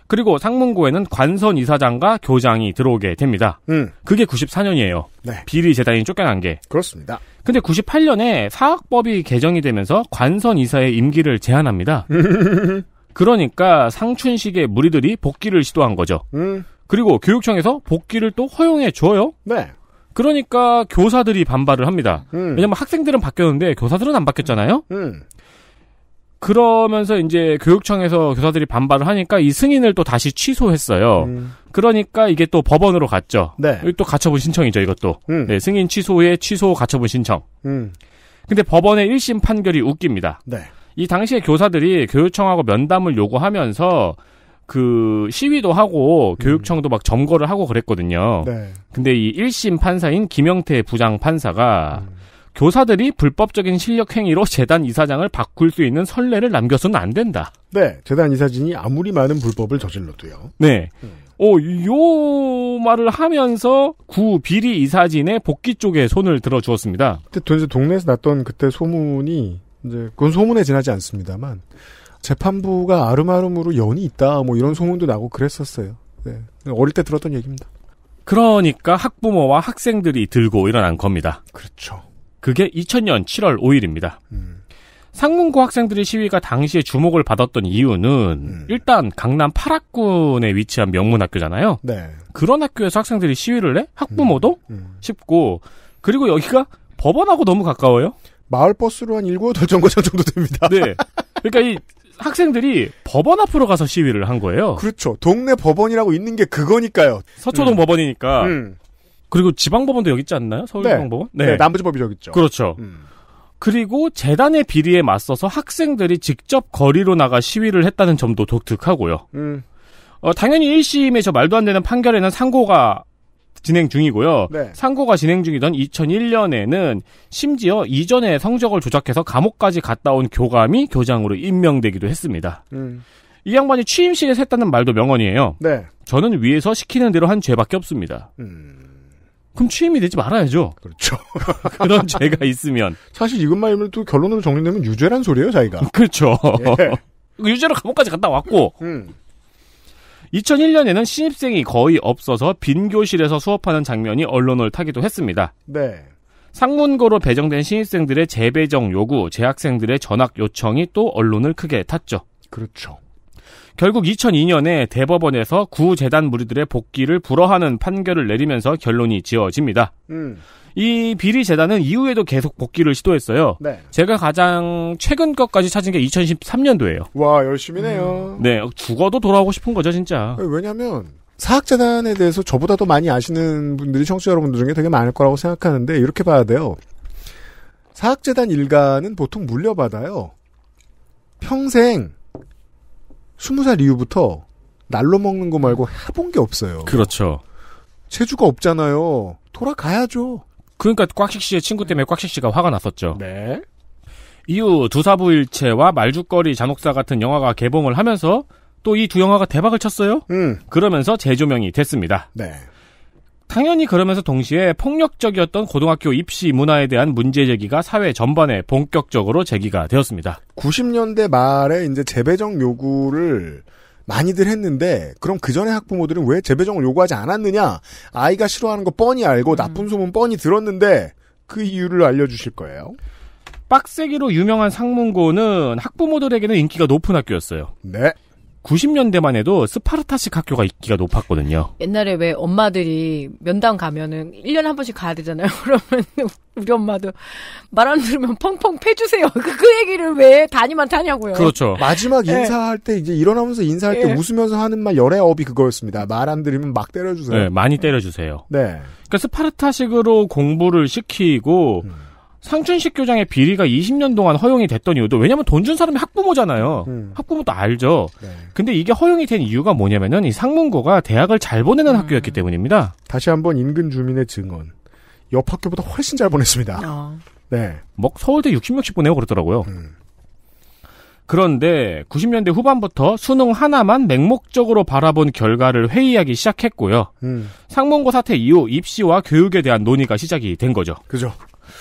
그리고 상문고에는 관선 이사장과 교장이 들어오게 됩니다. 음. 그게 94년이에요. 네. 비리 재단이 쫓겨난 게. 그렇습니다. 근데 98년에 사학법이 개정이 되면서 관선 이사의 임기를 제한합니다. 그러니까 상춘식의 무리들이 복귀를 시도한 거죠. 음. 그리고 교육청에서 복귀를 또 허용해 줘요. 네. 그러니까 교사들이 반발을 합니다. 음. 왜냐면 학생들은 바뀌었는데 교사들은 안 바뀌었잖아요. 음. 그러면서 이제 교육청에서 교사들이 반발을 하니까 이 승인을 또 다시 취소했어요. 음. 그러니까 이게 또 법원으로 갔죠. 네. 또 가처분 신청이죠, 이것도. 음. 네, 승인 취소 에 취소 가처분 신청. 음. 근데 법원의 1심 판결이 웃깁니다. 네. 이 당시에 교사들이 교육청하고 면담을 요구하면서 그 시위도 하고 음. 교육청도 막 점거를 하고 그랬거든요. 네. 근데 이 1심 판사인 김영태 부장 판사가 음. 교사들이 불법적인 실력 행위로 재단 이사장을 바꿀 수 있는 선례를 남겨서는 안 된다. 네, 재단 이사진이 아무리 많은 불법을 저질러도요. 네. 음. 어, 요 말을 하면서 구 비리 이사진의 복귀 쪽에 손을 들어 주었습니다. 그때 동네에서 났던 그때 소문이 이제 그건 소문에 지나지 않습니다만 재판부가 아름아름으로 연이 있다 뭐 이런 소문도 나고 그랬었어요. 네. 어릴 때 들었던 얘기입니다. 그러니까 학부모와 학생들이 들고 일어난 겁니다. 그렇죠. 그게 2000년 7월 5일입니다. 음. 상문고 학생들의 시위가 당시에 주목을 받았던 이유는 음. 일단 강남 8학군에 위치한 명문학교잖아요. 네. 그런 학교에서 학생들이 시위를 해? 학부모도 음. 쉽고 음. 그리고 여기가 법원하고 너무 가까워요. 마을 버스로 한 7, 8 정거장 정도 됩니다. 네. 그러니까 이 학생들이 법원 앞으로 가서 시위를 한 거예요. 그렇죠. 동네 법원이라고 있는 게 그거니까요. 서초동 음. 법원이니까 음. 그리고 지방법원도 여기 있지 않나요? 서울지방법원? 네. 네. 네 남부지법이 여기 있죠. 그렇죠. 음. 그리고 재단의 비리에 맞서서 학생들이 직접 거리로 나가 시위를 했다는 점도 독특하고요. 음. 어, 당연히 1심에서 말도 안 되는 판결에는 상고가 진행 중이고요. 네. 상고가 진행 중이던 2001년에는 심지어 이전에 성적을 조작해서 감옥까지 갔다 온 교감이 교장으로 임명되기도 했습니다. 음. 이 양반이 취임식에서 했다는 말도 명언이에요. 네. 저는 위에서 시키는 대로 한 죄밖에 없습니다. 음. 그럼 취임이 되지 말아야죠. 그렇죠. 그런 죄가 있으면. 사실 이것만 이면 또 결론으로 정리되면 유죄란 소리예요, 자기가. 그렇죠. 예. 그 유죄로 감옥까지 갔다 왔고. 음. 2001년에는 신입생이 거의 없어서 빈 교실에서 수업하는 장면이 언론을 타기도 했습니다. 네. 상문고로 배정된 신입생들의 재배정 요구, 재학생들의 전학 요청이 또 언론을 크게 탔죠. 그렇죠. 결국 2002년에 대법원에서 구재단 무리들의 복귀를 불허하는 판결을 내리면서 결론이 지어집니다. 음. 이 비리 재단은 이후에도 계속 복귀를 시도했어요. 네. 제가 가장 최근 것까지 찾은 게2 0 1 3년도에요와 열심히네요. 음. 네, 죽어도 돌아오고 싶은 거죠 진짜. 아, 왜냐하면 사학재단에 대해서 저보다 도 많이 아시는 분들이 청취자 여러분들 중에 되게 많을 거라고 생각하는데 이렇게 봐야 돼요. 사학재단 일가는 보통 물려받아요. 평생 20살 이후부터 날로 먹는 거 말고 해본 게 없어요. 그렇죠. 체주가 없잖아요. 돌아가야죠. 그러니까 꽉식 씨의 친구 때문에 꽉식 씨가 화가 났었죠. 네. 이후 두사부일체와 말죽거리 잔혹사 같은 영화가 개봉을 하면서 또 이 두 영화가 대박을 쳤어요. 음. 그러면서 재조명이 됐습니다. 네. 당연히 그러면서 동시에 폭력적이었던 고등학교 입시 문화에 대한 문제 제기가 사회 전반에 본격적으로 제기가 되었습니다. 90년대 말에 이제 재배정 요구를 많이들 했는데 그럼 그 전에 학부모들은 왜 재배정을 요구하지 않았느냐? 아이가 싫어하는 거 뻔히 알고 음. 나쁜 소문 뻔히 들었는데 그 이유를 알려주실 거예요. 빡세기로 유명한 상문고는 학부모들에게는 인기가 높은 학교였어요. 네. 90년대만 해도 스파르타식 학교가 인기가 높았거든요. 옛날에 왜 엄마들이 면담 가면은 1년에 한 번씩 가야 되잖아요. 그러면 우리 엄마도 말 안 들으면 펑펑 패주세요. 그, 그 얘기를 왜 단위만테 하냐고요. 그렇죠. 마지막 예. 인사할 때 이제 일어나면서 인사할 때 예. 웃으면서 하는 말열의업이 그거였습니다. 말 안 들으면 막 때려주세요. 네, 많이 때려주세요. 네. 그러니까 스파르타식으로 공부를 시키고 음. 상춘식 교장의 비리가 20년 동안 허용이 됐던 이유도 왜냐면 돈 준 사람이 학부모잖아요. 음. 학부모도 알죠. 네. 근데 이게 허용이 된 이유가 뭐냐면은 이 상문고가 대학을 잘 보내는 음. 학교였기 때문입니다. 다시 한번 인근 주민의 증언. 옆 학교보다 훨씬 잘 보냈습니다. 어. 네. 뭐 서울대 60명씩 보내고 그러더라고요. 음. 그런데 90년대 후반부터 수능 하나만 맹목적으로 바라본 결과를 회의하기 시작했고요. 음. 상문고 사태 이후 입시와 교육에 대한 논의가 시작이 된 거죠. 그죠.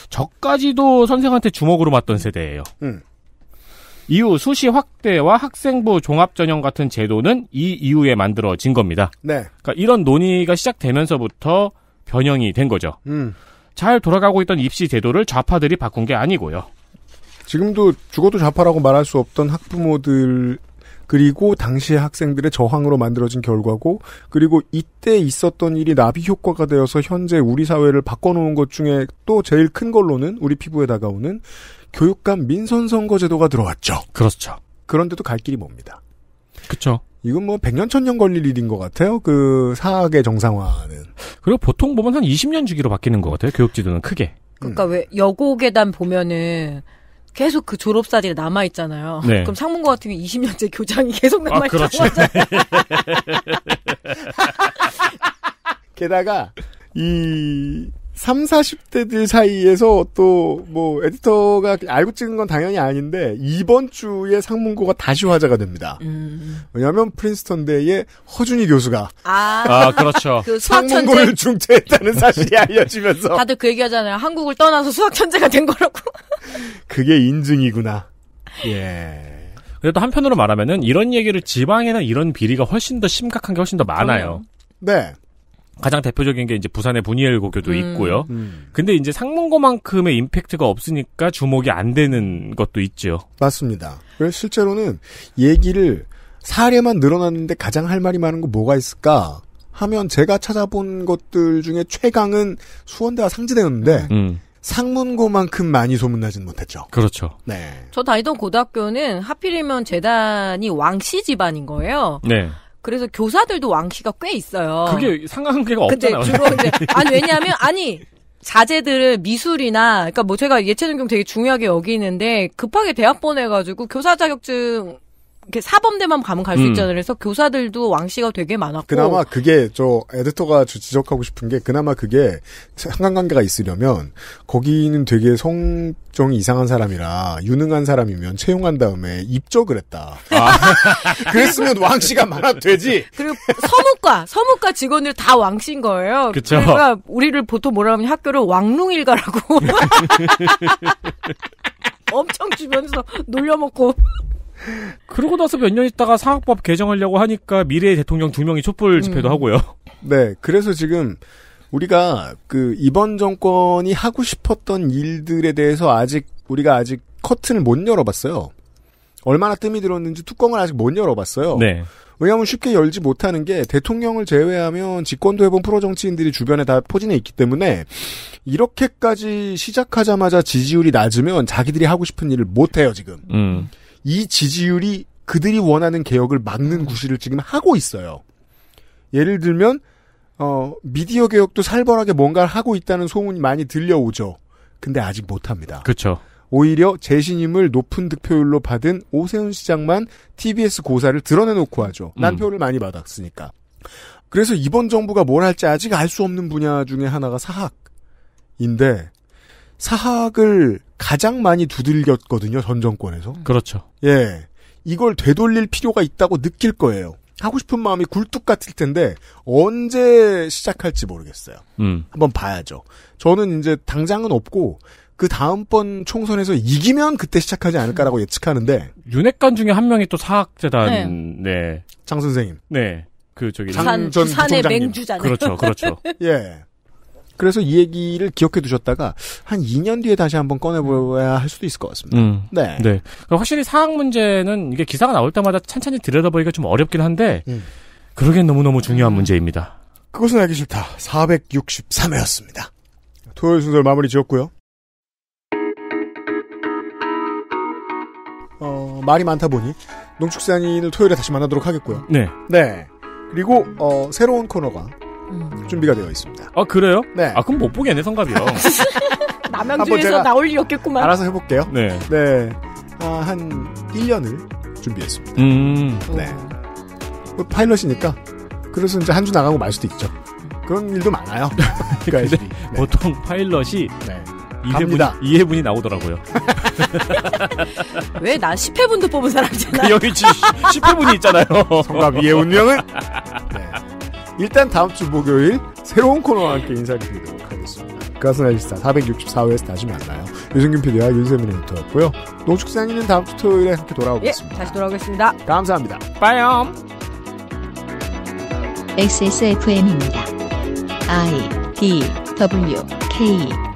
저까지도 선생한테 주먹으로 맞던 세대예요. 음. 이후 수시 확대와 학생부 종합전형 같은 제도는 이 이후에 만들어진 겁니다. 네. 그러니까 이런 논의가 시작되면서부터 변형이 된 거죠. 음. 잘 돌아가고 있던 입시 제도를 좌파들이 바꾼 게 아니고요. 지금도 죽어도 좌파라고 말할 수 없던 학부모들 그리고 당시의 학생들의 저항으로 만들어진 결과고 그리고 이때 있었던 일이 나비 효과가 되어서 현재 우리 사회를 바꿔놓은 것 중에 또 제일 큰 걸로는 우리 피부에 다가오는 교육감 민선 선거 제도가 들어왔죠. 그렇죠. 그런데도 갈 길이 멉니다. 그렇죠. 이건 뭐 100년, 1000년 걸릴 일인 것 같아요. 그 사학의 정상화는. 그리고 보통 보면 한 20년 주기로 바뀌는 것 같아요. 교육지도는 크게. 그러니까 음. 왜 여고계단 보면은 계속 그 졸업 사진에 남아 있잖아요. 네. 그럼 상문고 같은면 20년째 교장이 계속 남아 있잖아요. 아, 그렇죠. 네. 게다가 이 3, 40대들 사이에서 또 뭐 에디터가 알고 찍은 건 당연히 아닌데 이번 주에 상문고가 다시 화제가 됩니다. 음. 왜냐하면 프린스턴 대의 허준이 교수가 아, 아 그렇죠. 그 상문고를 중퇴했다는 사실이 알려지면서 다들 그 얘기하잖아요. 한국을 떠나서 수학 천재가 된 거라고. 그게 인증이구나. 예. 그래도 한편으로 말하면은 이런 얘기를 지방에는 이런 비리가 훨씬 더 심각한 게 훨씬 더 많아요. 네. 가장 대표적인 게 이제 부산의 분니엘 고교도 음. 있고요. 음. 근데 이제 상문고만큼의 임팩트가 없으니까 주목이 안 되는 것도 있죠. 맞습니다. 그래서 실제로는 얘기를 사례만 늘어났는데 가장 할 말이 많은 거 뭐가 있을까 하면 제가 찾아본 것들 중에 최강은 수원대와 상지대였는데 음. 상문고만큼 많이 소문나진 못했죠. 그렇죠. 네. 저 다니던 고등학교는 하필이면 재단이 왕씨 집안인 거예요. 네. 그래서 교사들도 왕씨가 꽤 있어요. 그게 상관관계가 없잖아요. 근데 주로 이제 아니 왜냐하면 아니 자제들을 미술이나 그러니까 뭐 제가 예체능경 되게 중요하게 여기는데 급하게 대학 보내가지고 교사 자격증 이렇게 사범대만 가면 갈수 음. 있잖아요. 그래서 교사들도 왕씨가 되게 많았고. 그나마 그게 저 에디터가 지적하고 싶은 게 그나마 그게 상관관계가 있으려면 거기는 되게 성정이 이상한 사람이라 유능한 사람이면 채용한 다음에 입적을 했다. 아. 그랬으면 왕씨가 많아도 되지. 그리고 서무과 서무과 직원들 다 왕씨인 거예요. 그쵸. 그러니까 우리를 보통 뭐라 하면 학교를 왕릉일가라고 엄청 주면서 놀려먹고. 그러고 나서 몇 년 있다가 사학법 개정하려고 하니까 미래의 대통령 두 명이 촛불 음. 집회도 음. 하고요. 네, 그래서 지금 우리가 그 이번 정권이 하고 싶었던 일들에 대해서 아직 우리가 아직 커튼을 못 열어봤어요. 얼마나 뜸이 들었는지 뚜껑을 아직 못 열어봤어요. 네. 왜냐하면 쉽게 열지 못하는 게 대통령을 제외하면 직권도 해본 프로 정치인들이 주변에 다 포진해 있기 때문에 이렇게까지 시작하자마자 지지율이 낮으면 자기들이 하고 싶은 일을 못해요 지금. 음. 이 지지율이 그들이 원하는 개혁을 막는 구실을 지금 하고 있어요. 예를 들면 어, 미디어 개혁도 살벌하게 뭔가를 하고 있다는 소문이 많이 들려오죠. 근데 아직 못합니다. 그렇죠. 오히려 재신임을 높은 득표율로 받은 오세훈 시장만 TBS 고사를 드러내놓고 하죠. 난 음. 표를 많이 받았으니까. 그래서 이번 정부가 뭘 할지 아직 알 수 없는 분야 중에 하나가 사학인데 사학을 가장 많이 두들겼거든요, 전 정권에서. 음. 그렇죠. 예. 이걸 되돌릴 필요가 있다고 느낄 거예요. 하고 싶은 마음이 굴뚝 같을 텐데 언제 시작할지 모르겠어요. 음. 한번 봐야죠. 저는 이제 당장은 없고 그 다음번 총선에서 이기면 그때 시작하지 않을까라고 예측하는데 윤핵관 중에 한 명이 또 사학재단 네. 네. 장 선생님. 네. 그 저기 산, 전 산의 맹주잖아요. 그렇죠. 그렇죠. 예. 그래서 이 얘기를 기억해 두셨다가 한 2년 뒤에 다시 한번 꺼내보아야 할 수도 있을 것 같습니다. 음. 네. 네. 확실히 사학 문제는 이게 기사가 나올 때마다 찬찬히 들여다보기가 좀 어렵긴 한데 음. 그러기엔 너무너무 중요한 문제입니다. 그것은 알기 싫다. 463회였습니다. 토요일 순서를 마무리 지었고요. 어, 말이 많다 보니 농축산인을 토요일에 다시 만나도록 하겠고요. 네. 네. 그리고 어, 새로운 코너가 음. 준비가 되어 있습니다. 아 그래요? 네. 아 그럼 못 보겠네 성갑이요. 남양주에서 나올 리 없겠구만. 알아서 해볼게요. 네. 네. 아, 한 1년을 준비했습니다. 음. 네. 뭐 파일럿이니까 그래서 이제 한 주 나가고 말 수도 있죠. 그런 일도 많아요. 그러니까 네. 보통 파일럿이 네. 2회분 2회분이 나오더라고요. 왜 나 10회분도 뽑은 사람이잖아. 그 여기 10, 회분이 있잖아요. 성갑 2회 운명은? 네. 일단 다음 주 목요일 새로운 코너와 함께 인사드리도록 하겠습니다. 가스나리스타 464회에서 다시 만나요. 유승균 PD와 윤세민 리터였고요. 농축산인은 다음 주 토요일에 함께 돌아오겠습니다. 예, 다시 돌아오겠습니다. 감사합니다. 빠염. XSFM입니다. I D W K